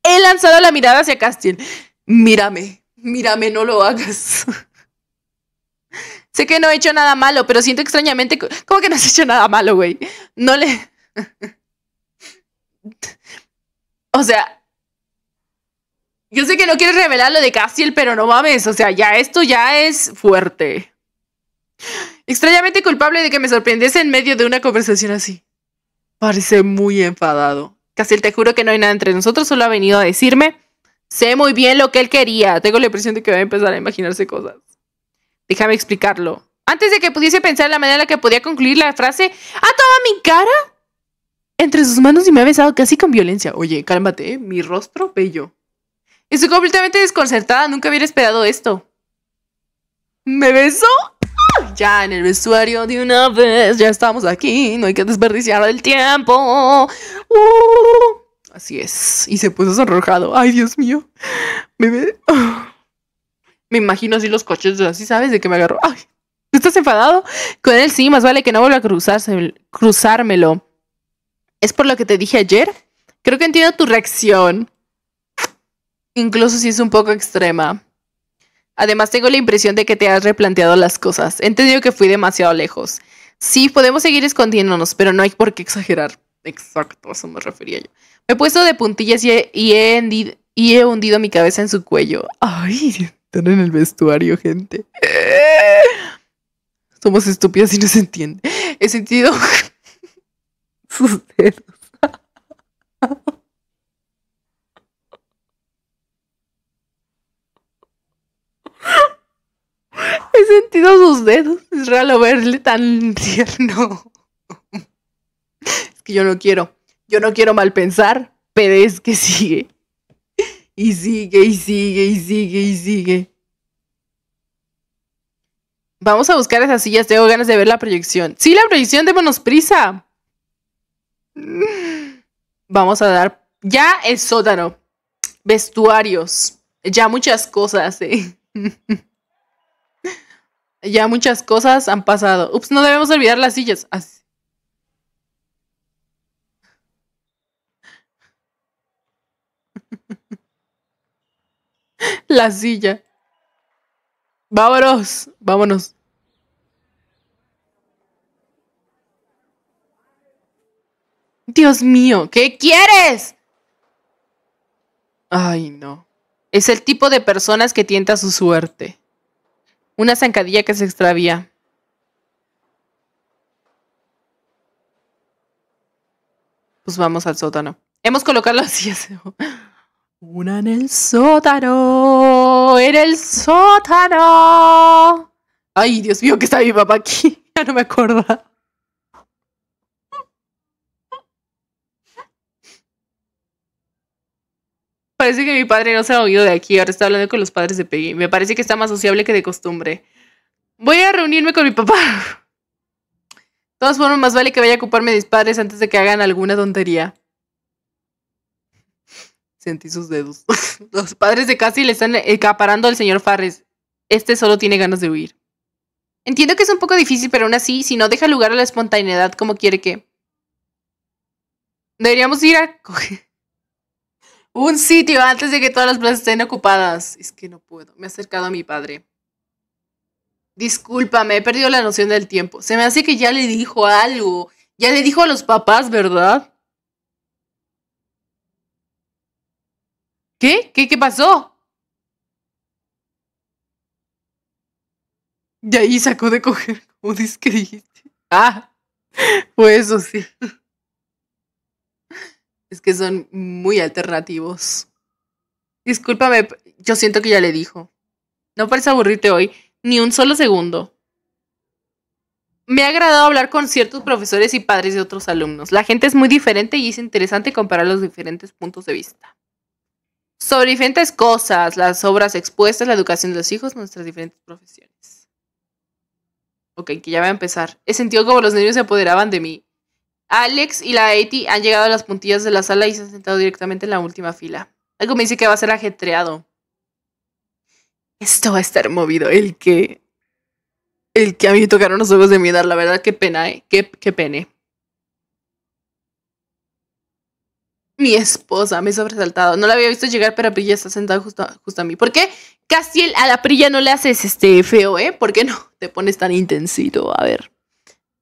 He lanzado la mirada hacia Castiel. Mírame. Mírame, no lo hagas. sé que no he hecho nada malo, pero siento extrañamente. ¿Cómo que no has hecho nada malo, güey? No le. *laughs* o sea. Yo sé que no quieres revelar lo de Castiel, pero no mames. O sea, ya esto ya es fuerte. Extrañamente culpable de que me sorprendiese en medio de una conversación así. Parece muy enfadado. Castiel, te juro que no hay nada entre nosotros, solo ha venido a decirme Sé muy bien lo que él quería. Tengo la impresión de que va a empezar a imaginarse cosas. Déjame explicarlo. Antes de que pudiese pensar la manera en la que podía concluir la frase, ¿ha tomado mi cara? Entre sus manos y me ha besado casi con violencia. Oye, cálmate, ¿eh? mi rostro bello. Estoy completamente desconcertada, nunca hubiera esperado esto. ¿Me besó? Ya en el vestuario de una vez, ya estamos aquí, no hay que desperdiciar el tiempo. Uh. Así es. Y se puso sonrojado. Ay, Dios mío. Me imagino así los coches, así sabes de qué me agarró. Ay, estás enfadado? Con él sí, más vale que no vuelva a cruzarse, cruzármelo. ¿Es por lo que te dije ayer? Creo que entiendo tu reacción. Incluso si es un poco extrema. Además, tengo la impresión de que te has replanteado las cosas. He entendido que fui demasiado lejos. Sí, podemos seguir escondiéndonos, pero no hay por qué exagerar. Exacto, a eso me refería yo. Me he puesto de puntillas y he, hundido mi cabeza en su cuello. Ay, están en el vestuario, gente. Somos estúpidas y no se entiende. He sentido *laughs* sus dedos. He sentido sus dedos. Es raro verle tan tierno yo no quiero, yo no quiero mal pensar, pero es que sigue. Y sigue, y sigue, y sigue, y sigue. Vamos a buscar esas sillas, tengo ganas de ver la proyección. Sí, la proyección, démonos prisa. Vamos a dar... Ya el sótano. Vestuarios. Ya muchas cosas. ¿eh? *laughs* ya muchas cosas han pasado. Ups, no debemos olvidar las sillas. Así *laughs* La silla. Vámonos, vámonos. Dios mío, ¿qué quieres? Ay, no. Es el tipo de personas que tienta su suerte. Una zancadilla que se extravía. Pues vamos al sótano. Hemos colocado las sillas. Una en el sótano, en el sótano. Ay, Dios mío, que está mi papá aquí. *laughs* Ya no me acuerdo. Parece que mi padre no se ha oído de aquí. Ahora está hablando con los padres de Peggy. Me parece que está más sociable que de costumbre. Voy a reunirme con mi papá. *laughs* De todas formas, más vale que vaya a ocuparme de mis padres antes de que hagan alguna tontería. Sentí sus dedos. *laughs* Los padres de Cassie le están acaparando al señor Farris. Este solo tiene ganas de huir. Entiendo que es un poco difícil, pero aún así, si no deja lugar a la espontaneidad como quiere que. Deberíamos ir a coger *laughs* un sitio antes de que todas las plazas estén ocupadas. Es que no puedo. Me he acercado a mi padre. Discúlpame, he perdido la noción del tiempo. Se me hace que ya le dijo algo. Ya le dijo a los papás, ¿verdad? ¿Qué? ¿Qué, qué pasó? Y ahí sacó de coger, como disque Ah, pues eso sí. Es que son muy alternativos. Discúlpame, yo siento que ya le dijo. No parece aburrirte hoy, ni un solo segundo. Me ha agradado hablar con ciertos profesores y padres de otros alumnos. La gente es muy diferente y es interesante comparar los diferentes puntos de vista sobre diferentes cosas, las obras expuestas, la educación de los hijos, nuestras diferentes profesiones. Ok, que ya va a empezar. He sentido como los niños se apoderaban de mí. Alex y la Eti han llegado a las puntillas de la sala y se han sentado directamente en la última fila. Algo me dice que va a ser ajetreado. Esto va a estar movido. El que. El que a mí tocaron los ojos de mirar, la verdad, qué pena, ¿eh? Qué, qué pene. mi esposa, me he sobresaltado. No la había visto llegar, pero Prilla está sentada justo, justo a mí. ¿Por qué? Casi a la Prilla no le haces este feo, ¿eh? ¿Por qué no te pones tan intensito? A ver.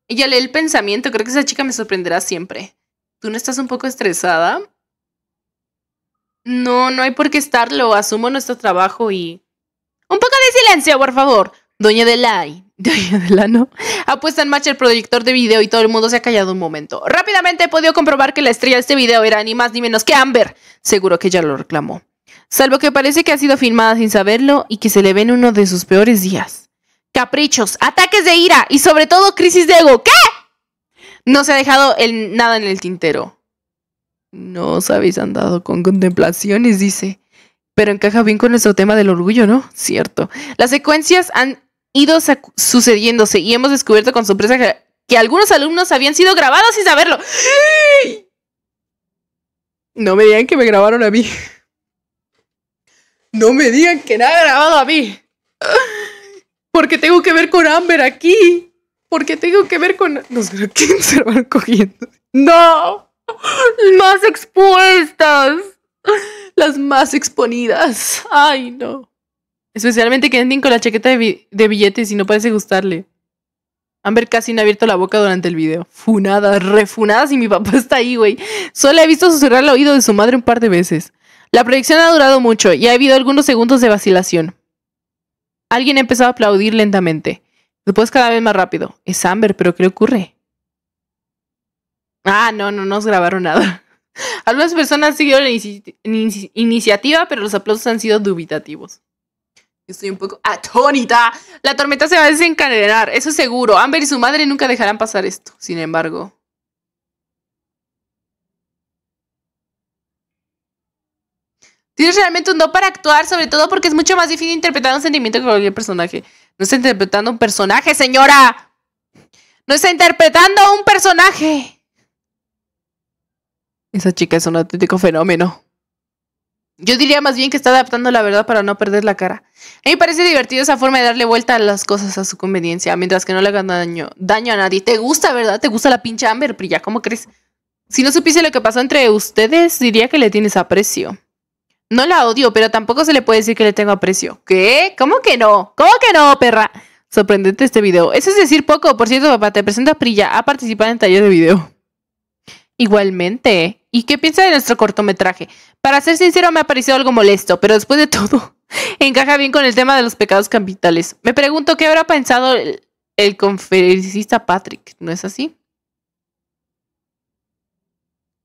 Ella lee el pensamiento, creo que esa chica me sorprenderá siempre. ¿Tú no estás un poco estresada? No, no hay por qué estarlo, asumo nuestro trabajo y... Un poco de silencio, por favor. Doña Delay, *laughs* Apuesta ha puesto en marcha el proyector de video y todo el mundo se ha callado un momento. Rápidamente he podido comprobar que la estrella de este video era ni más ni menos que Amber. Seguro que ya lo reclamó. Salvo que parece que ha sido filmada sin saberlo y que se le ven uno de sus peores días. Caprichos, ataques de ira y sobre todo crisis de ego. ¿Qué? No se ha dejado el, nada en el tintero. No os habéis andado con contemplaciones, dice. Pero encaja bien con nuestro tema del orgullo, ¿no? Cierto. Las secuencias han ido sucediéndose y hemos descubierto con sorpresa que, algunos alumnos habían sido grabados sin saberlo. No me digan que me grabaron a mí. No me digan que me han grabado a mí. Porque tengo que ver con Amber aquí. Porque tengo que ver con. Los ¿quién se van cogiendo. ¡No! Más expuestas. Las más exponidas. Ay, no. Especialmente que con la chaqueta de, billetes y no parece gustarle. Amber casi no ha abierto la boca durante el video. Funada, refunada, si mi papá está ahí, güey. Solo he visto susurrar el oído de su madre un par de veces. La proyección ha durado mucho y ha habido algunos segundos de vacilación. Alguien empezó a aplaudir lentamente. Después cada vez más rápido. Es Amber, pero ¿qué le ocurre? Ah, no, no nos grabaron nada. *laughs* Algunas personas han seguido la iniciativa, pero los aplausos han sido dubitativos. Estoy un poco atónita. La tormenta se va a desencadenar, eso es seguro. Amber y su madre nunca dejarán pasar esto. Sin embargo. Tienes realmente un do para actuar, sobre todo porque es mucho más difícil interpretar un sentimiento que cualquier personaje. No está interpretando un personaje, señora. No está interpretando un personaje. Esa chica es un auténtico fenómeno. Yo diría más bien que está adaptando la verdad para no perder la cara. A mí me parece divertido esa forma de darle vuelta a las cosas a su conveniencia, mientras que no le hagan daño, daño a nadie. ¿Te gusta, verdad? ¿Te gusta la pinche Amber, Prilla? ¿Cómo crees? Si no supiese lo que pasó entre ustedes, diría que le tienes aprecio. No la odio, pero tampoco se le puede decir que le tengo aprecio. ¿Qué? ¿Cómo que no? ¿Cómo que no, perra? Sorprendente este video. Eso es decir poco. Por cierto, papá, te presento a Prilla. Ha participado en taller de video. Igualmente. ¿Y qué piensa de nuestro cortometraje? Para ser sincero, me ha parecido algo molesto, pero después de todo, *laughs* encaja bien con el tema de los pecados capitales. Me pregunto qué habrá pensado el, conferencista Patrick, ¿no es así?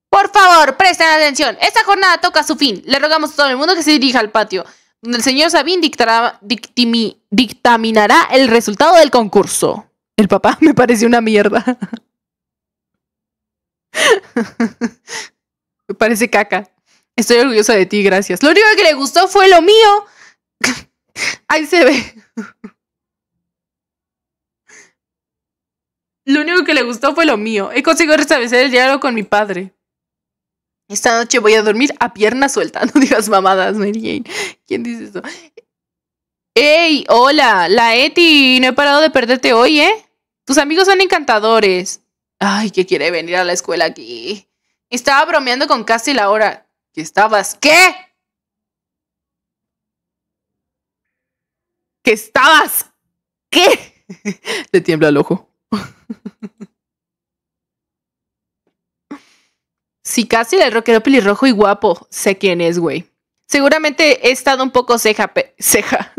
Por favor, presten atención. Esta jornada toca su fin. Le rogamos a todo el mundo que se dirija al patio, donde el señor Sabín dictaminará el resultado del concurso. El papá *laughs* me pareció una mierda. Me *laughs* parece caca. Estoy orgullosa de ti, gracias. Lo único que le gustó fue lo mío. *laughs* Ahí se ve. *laughs* Lo único que le gustó fue lo mío. He conseguido restablecer el diálogo con mi padre. Esta noche voy a dormir a pierna suelta. No digas mamadas, Mary ¿Quién dice eso? ¡Ey! Hola, la Eti. No he parado de perderte hoy, ¿eh? Tus amigos son encantadores. Ay, que quiere venir a la escuela aquí. Estaba bromeando con casi la hora. ¿Qué estabas qué? ¿Qué estabas qué? *laughs* Le tiembla el ojo. *laughs* Si casi el rockero pelirrojo y guapo, sé quién es, güey. Seguramente he estado un poco ceja, ceja.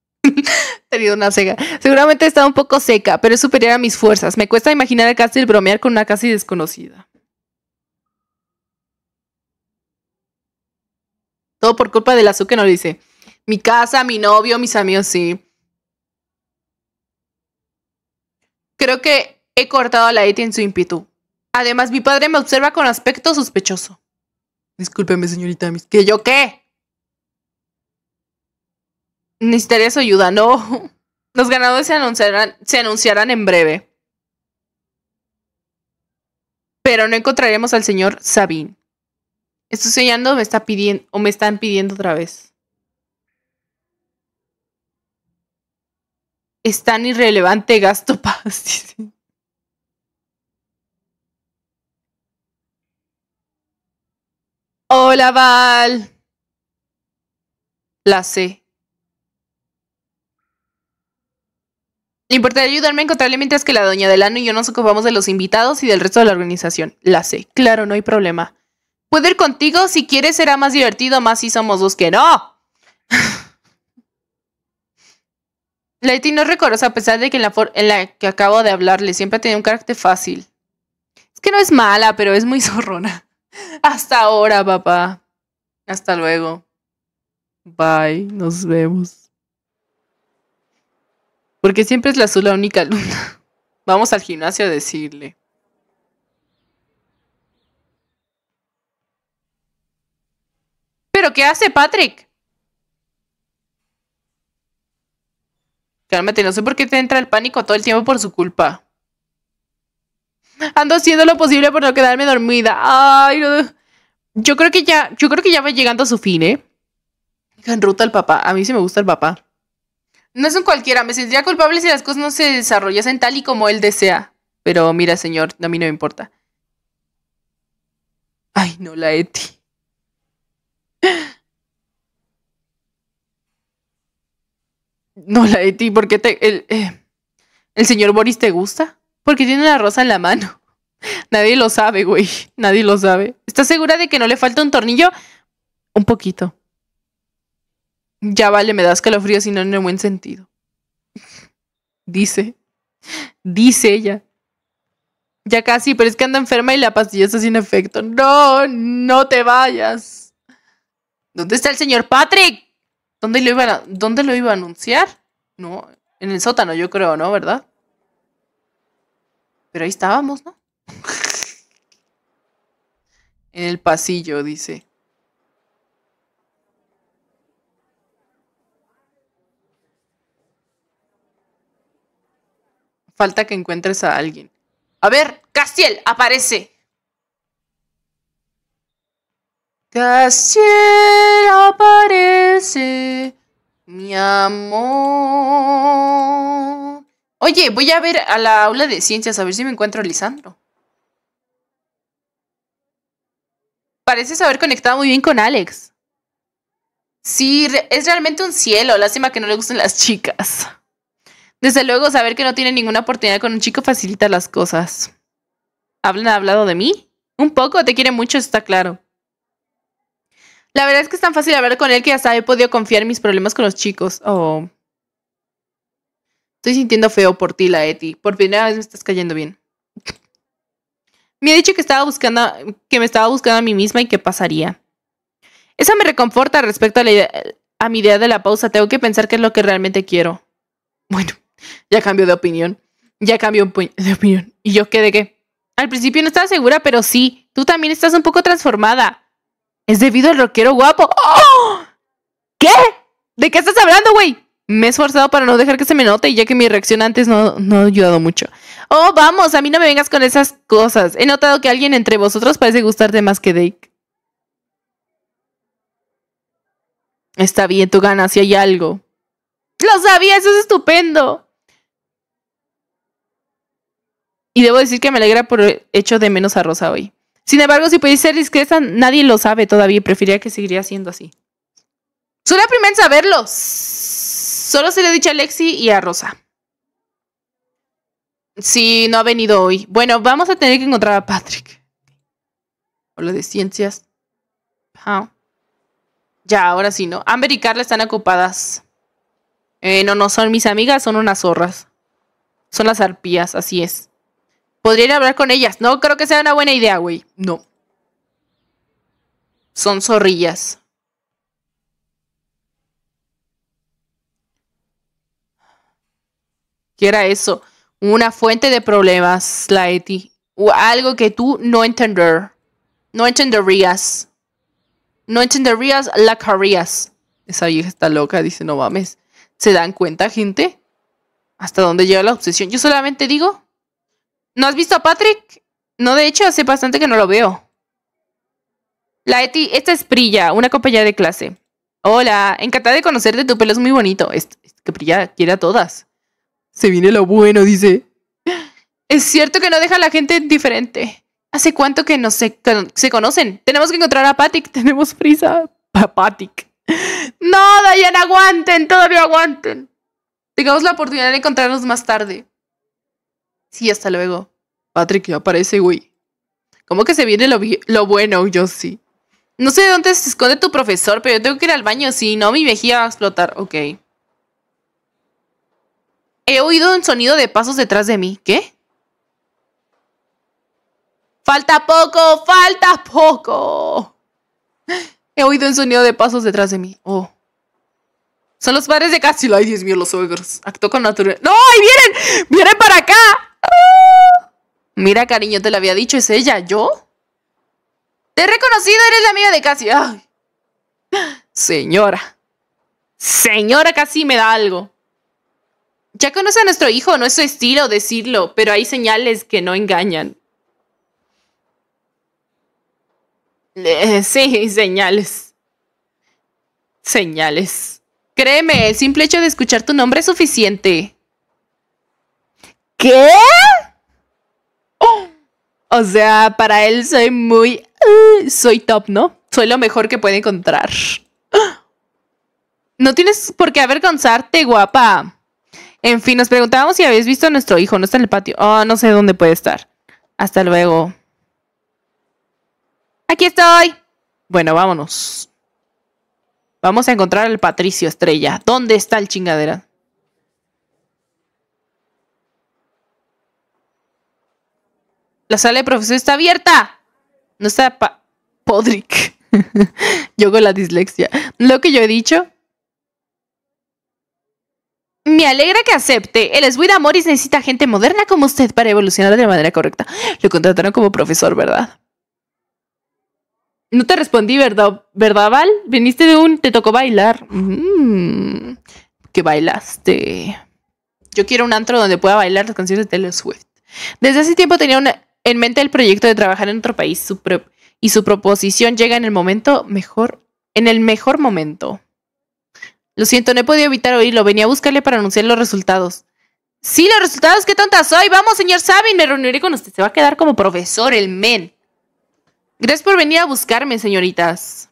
*laughs* tenido una cega. Seguramente está un poco seca, pero es superior a mis fuerzas. Me cuesta imaginar a Castle bromear con una casi desconocida. Todo por culpa del azúcar no lo dice. Mi casa, mi novio, mis amigos, sí. Creo que he cortado a la Eti en su ímpetu. Además, mi padre me observa con aspecto sospechoso. Discúlpeme, señorita. ¿Que yo qué? Necesitaría su ayuda, no. *laughs* Los ganadores se anunciarán, se anunciarán en breve. Pero no encontraremos al señor Sabín. Estoy soñando me está pidiendo o me están pidiendo otra vez. Es tan irrelevante gasto *laughs* paz. Hola, Val. La sé. Importaría ayudarme a encontrarle mientras que la doña Delano y yo nos ocupamos de los invitados y del resto de la organización. La sé. Claro, no hay problema. Puedo ir contigo si quieres, será más divertido, más si somos dos que no. *laughs* Leti no es recorosa a pesar de que en la, en la que acabo de hablarle siempre ha tenido un carácter fácil. Es que no es mala, pero es muy *laughs* zorrona. Hasta ahora, papá. Hasta luego. Bye, nos vemos. Porque siempre es la azul única luna. *laughs* Vamos al gimnasio a decirle. ¿Pero qué hace Patrick? Cálmate, no sé por qué te entra el pánico todo el tiempo por su culpa. Ando haciendo lo posible por no quedarme dormida. Ay, Yo creo que ya, yo creo que ya va llegando a su fin, ¿eh? En ruta al papá. A mí sí me gusta el papá. No es un cualquiera, me sentiría culpable si las cosas no se desarrollasen tal y como él desea. Pero mira, señor, a mí no me importa. Ay, no, la Eti. No, la Eti, ¿por qué te... El, eh, ¿El señor Boris te gusta? Porque tiene una rosa en la mano. Nadie lo sabe, güey. Nadie lo sabe. ¿Estás segura de que no le falta un tornillo? Un poquito. Ya vale, me das si no en el buen sentido. dice. Dice ella. Ya casi, pero es que anda enferma y la pastilla está sin efecto. No, no te vayas. ¿Dónde está el señor Patrick? ¿Dónde lo iba dónde lo iba a anunciar? No, en el sótano, yo creo, ¿no? ¿Verdad? Pero ahí estábamos, ¿no? *laughs* en el pasillo, dice. Falta que encuentres a alguien. A ver, Castiel, aparece. Castiel aparece, mi amor. Oye, voy a ver a la aula de ciencias a ver si me encuentro a Lisandro. Pareces haber conectado muy bien con Alex. Sí, es realmente un cielo. Lástima que no le gusten las chicas. Desde luego, saber que no tiene ninguna oportunidad con un chico facilita las cosas. ¿Hablan hablado de mí? Un poco, te quiere mucho, está claro. La verdad es que es tan fácil hablar con él que ya he podido confiar en mis problemas con los chicos. Oh. Estoy sintiendo feo por ti, la Eti. Por primera vez me estás cayendo bien. Me ha dicho que estaba buscando, que me estaba buscando a mí misma y que pasaría. Eso me reconforta respecto a, la a mi idea de la pausa. Tengo que pensar qué es lo que realmente quiero. Bueno, ya cambió de opinión, ya cambió de opinión. Y yo ¿De que, al principio no estaba segura, pero sí, tú también estás un poco transformada. Es debido al rockero guapo. ¡Oh! ¿Qué? ¿De qué estás hablando, güey? Me he esforzado para no dejar que se me note, Y ya que mi reacción antes no, ha ayudado mucho. Oh, vamos, a mí no me vengas con esas cosas. He notado que alguien entre vosotros parece gustarte más que Dave. Está bien, tú ganas si hay algo. Lo sabía, eso es estupendo. Y debo decir que me alegra por el hecho de menos a Rosa hoy. Sin embargo, si pudiese ser discreta, nadie lo sabe todavía y preferiría que seguiría siendo así. Soy la primera en saberlo. Solo se le he dicho a Lexi y a Rosa. Sí, no ha venido hoy. Bueno, vamos a tener que encontrar a Patrick. Hola de ciencias. Ya, ahora sí, ¿no? Amber y Carla están ocupadas. Eh, no, no son mis amigas, son unas zorras. Son las arpías, así es. Podría hablar con ellas. No creo que sea una buena idea, güey. No. Son zorrillas. ¿Qué era eso? Una fuente de problemas, Laeti. O algo que tú no entender. No entenderías. No entenderías la carías. Esa vieja está loca, dice, no mames. ¿Se dan cuenta, gente? ¿Hasta dónde llega la obsesión? Yo solamente digo ¿No has visto a Patrick? No, de hecho, hace bastante que no lo veo. La Eti, esta es Prilla, una compañera de clase. Hola, encantada de conocerte, tu pelo es muy bonito. Es, que Prilla quiere a todas. Se viene lo bueno, dice. Es cierto que no deja a la gente diferente. ¿Hace cuánto que no se, se conocen? Tenemos que encontrar a Patrick, *laughs* tenemos prisa. Pa Patrick. No, Diana, aguanten, todavía aguanten. Tengamos la oportunidad de encontrarnos más tarde. Sí, hasta luego. Patrick ya aparece, güey. ¿Cómo que se viene lo, lo bueno, yo sí? No sé de dónde se esconde tu profesor, pero yo tengo que ir al baño, si no, mi vejiga va a explotar. Ok. He oído un sonido de pasos detrás de mí. ¿Qué? Falta poco, falta poco. He oído un sonido de pasos detrás de mí. Oh. Son los padres de Castillo. Ay, Dios mío, los ogros. Actó con naturaleza. ¡No! ¡Ahí vienen! ¡Vienen para acá! Mira, cariño, te lo había dicho, es ella, ¿yo? Te he reconocido, eres la amiga de Cassie. Señora. Señora, casi me da algo. Ya conoce a nuestro hijo, no es su estilo decirlo, pero hay señales que no engañan. Eh, sí, señales. Señales. Créeme, el simple hecho de escuchar tu nombre es suficiente. ¿Qué? Oh. O sea, para él soy muy... Eh, soy top, ¿no? Soy lo mejor que puede encontrar. *gasps* No tienes por qué avergonzarte, guapa. En fin, nos preguntábamos si habéis visto a nuestro hijo. No está en el patio. Oh, no sé dónde puede estar. Hasta luego. Aquí estoy. Bueno, vámonos. Vamos a encontrar al Patricio Estrella. ¿Dónde está el chingadera? La sala de profesor está abierta. No está Podrick. *laughs* yo con la dislexia. Lo que yo he dicho. Me alegra que acepte. El Esbuida Amoris necesita gente moderna como usted para evolucionar de la manera correcta. Lo contrataron como profesor, ¿verdad? No te respondí, ¿verdad, ¿verdad Val? Viniste de un... Te tocó bailar. Mm, que bailaste. Yo quiero un antro donde pueda bailar las canciones de Taylor Swift. Desde hace tiempo tenía una, en mente el proyecto de trabajar en otro país y su proposición llega en el momento mejor, en el mejor momento. Lo siento, no he podido evitar oírlo. Venía a buscarle para anunciar los resultados. Sí, los resultados, qué tonta soy. Vamos, señor Sabin, me reuniré con usted. Se va a quedar como profesor, el men. Gracias por venir a buscarme, señoritas.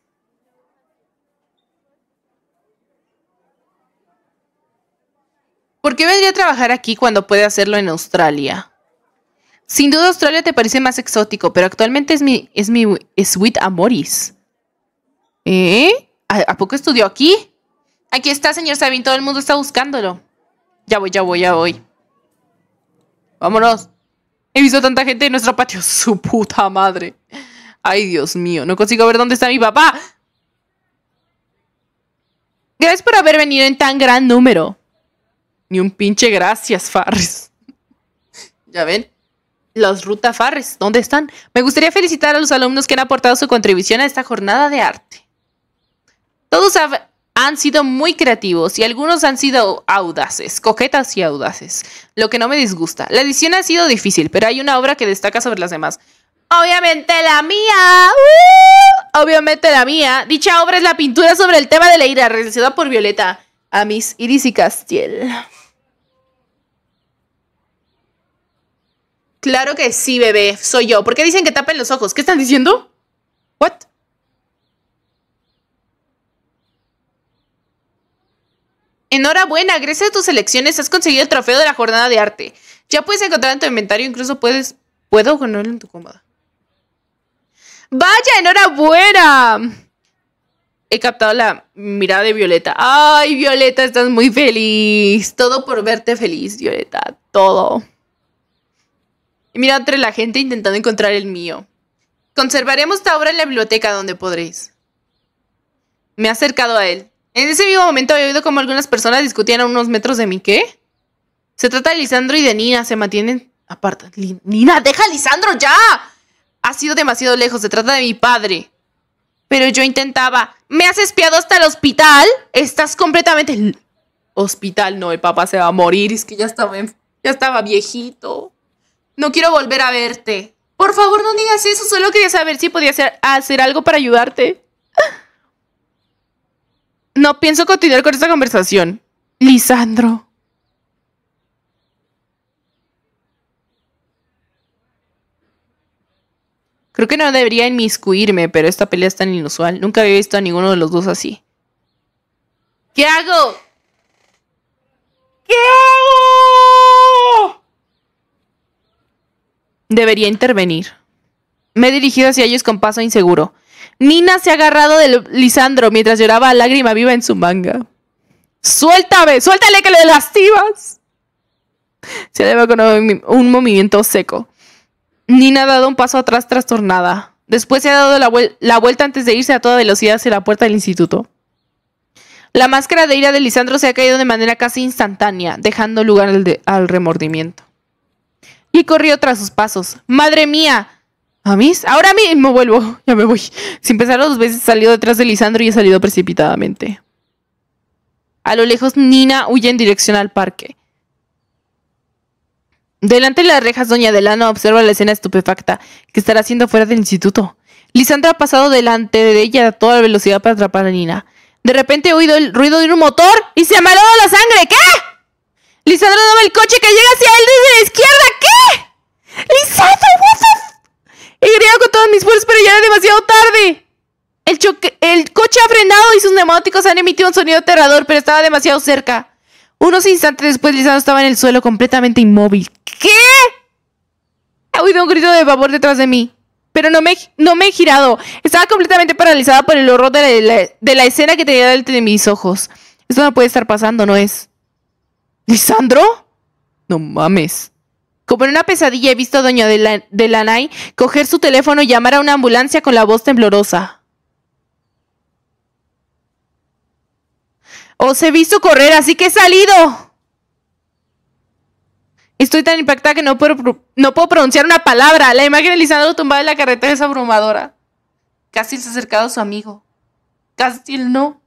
¿Por qué vendría a trabajar aquí cuando puede hacerlo en Australia? Sin duda Australia te parece más exótico, pero actualmente es mi, es mi sweet amoris. ¿Eh? ¿A, poco estudió aquí? Aquí está, señor Sabin, todo el mundo está buscándolo. Ya voy, ya voy, ya voy. Vámonos. He visto tanta gente en nuestro patio. *laughs* Su puta madre. Ay, Dios mío, no consigo ver dónde está mi papá. Gracias por haber venido en tan gran número. Ni un pinche gracias, Farris. *laughs* ¿Ya ven? los Ruta Farres, ¿dónde están? Me gustaría felicitar a los alumnos que han aportado su contribución a esta jornada de arte. Todos han sido muy creativos y algunos han sido audaces, coquetas y audaces, lo que no me disgusta. La edición ha sido difícil, pero hay una obra que destaca sobre las demás. Obviamente la mía. Uh, obviamente la mía. Dicha obra es la pintura sobre el tema de la ira realizada por Violeta, Amis Iris y Castiel. Claro que sí, bebé, soy yo. ¿Por qué dicen que tapen los ojos? ¿Qué están diciendo? ¿What? Enhorabuena, gracias a tus elecciones has conseguido el trofeo de la jornada de arte. Ya puedes encontrar en tu inventario, incluso puedes. Puedo ponerlo en tu cómoda. ¡Vaya, enhorabuena! He captado la mirada de Violeta. ¡Ay, Violeta, estás muy feliz! Todo por verte feliz, Violeta. Todo y mira entre la gente intentando encontrar el mío. Conservaremos esta obra en la biblioteca donde podréis. Me he acercado a él. En ese mismo momento había oído como algunas personas discutían a unos metros de mí. ¿Qué? Se trata de Lisandro y de Nina. Se mantienen Aparta. Nina, deja a Lisandro ya. Ha sido demasiado lejos. Se trata de mi padre. Pero yo intentaba. ¿Me has espiado hasta el hospital? Estás completamente... Hospital, no, el papá se va a morir. Es que ya estaba, ya estaba viejito. No quiero volver a verte. Por favor, no digas eso. Solo quería saber si podía hacer, algo para ayudarte. No pienso continuar con esta conversación. Lisandro. Creo que no debería inmiscuirme, pero esta pelea es tan inusual. Nunca había visto a ninguno de los dos así. ¿Qué hago? ¿Qué? Debería intervenir. Me he dirigido hacia ellos con paso inseguro. Nina se ha agarrado de Lisandro mientras lloraba a lágrima viva en su manga. ¡Suéltame! ¡Suéltale que le lastivas! Se llevado con un movimiento seco. Nina ha dado un paso atrás trastornada. Después se ha dado la, vuelta antes de irse a toda velocidad hacia la puerta del instituto. La máscara de ira de Lisandro se ha caído de manera casi instantánea, dejando lugar al remordimiento y corrió tras sus pasos. ¡Madre mía! ¿A mí? Ahora mismo vuelvo. *laughs* Ya me voy. Sin pensarlo dos veces salió detrás de Lisandro y ha salido precipitadamente. A lo lejos, Nina huye en dirección al parque. Delante de las rejas, doña Delano observa la escena estupefacta que estará haciendo fuera del instituto. Lisandro ha pasado delante de ella a toda velocidad para atrapar a Nina. De repente he oído el ruido de un motor y se ha la sangre. ¿Qué? Lisandro daba el coche que llega hacia él desde la izquierda. ¿Qué? Lisandro, He con todas mis fuerzas, pero ya era demasiado tarde. El, choque, el coche ha frenado y sus neumáticos han emitido un sonido aterrador, pero estaba demasiado cerca. Unos instantes después, Lisandro estaba en el suelo completamente inmóvil. ¿Qué? He oído un grito de vapor detrás de mí, pero no me, no me he girado. Estaba completamente paralizada por el horror de la, de la escena que tenía delante de mis ojos. Esto no puede estar pasando, ¿no es? ¿Lisandro? No mames. Como en una pesadilla he visto a Doña la Delanay coger su teléfono y llamar a una ambulancia con la voz temblorosa. Os he visto correr, así que he salido. Estoy tan impactada que no puedo, no puedo pronunciar una palabra. La imagen de Lisandro tumbado en la carretera es abrumadora. Casi se ha acercado a su amigo. Casi no.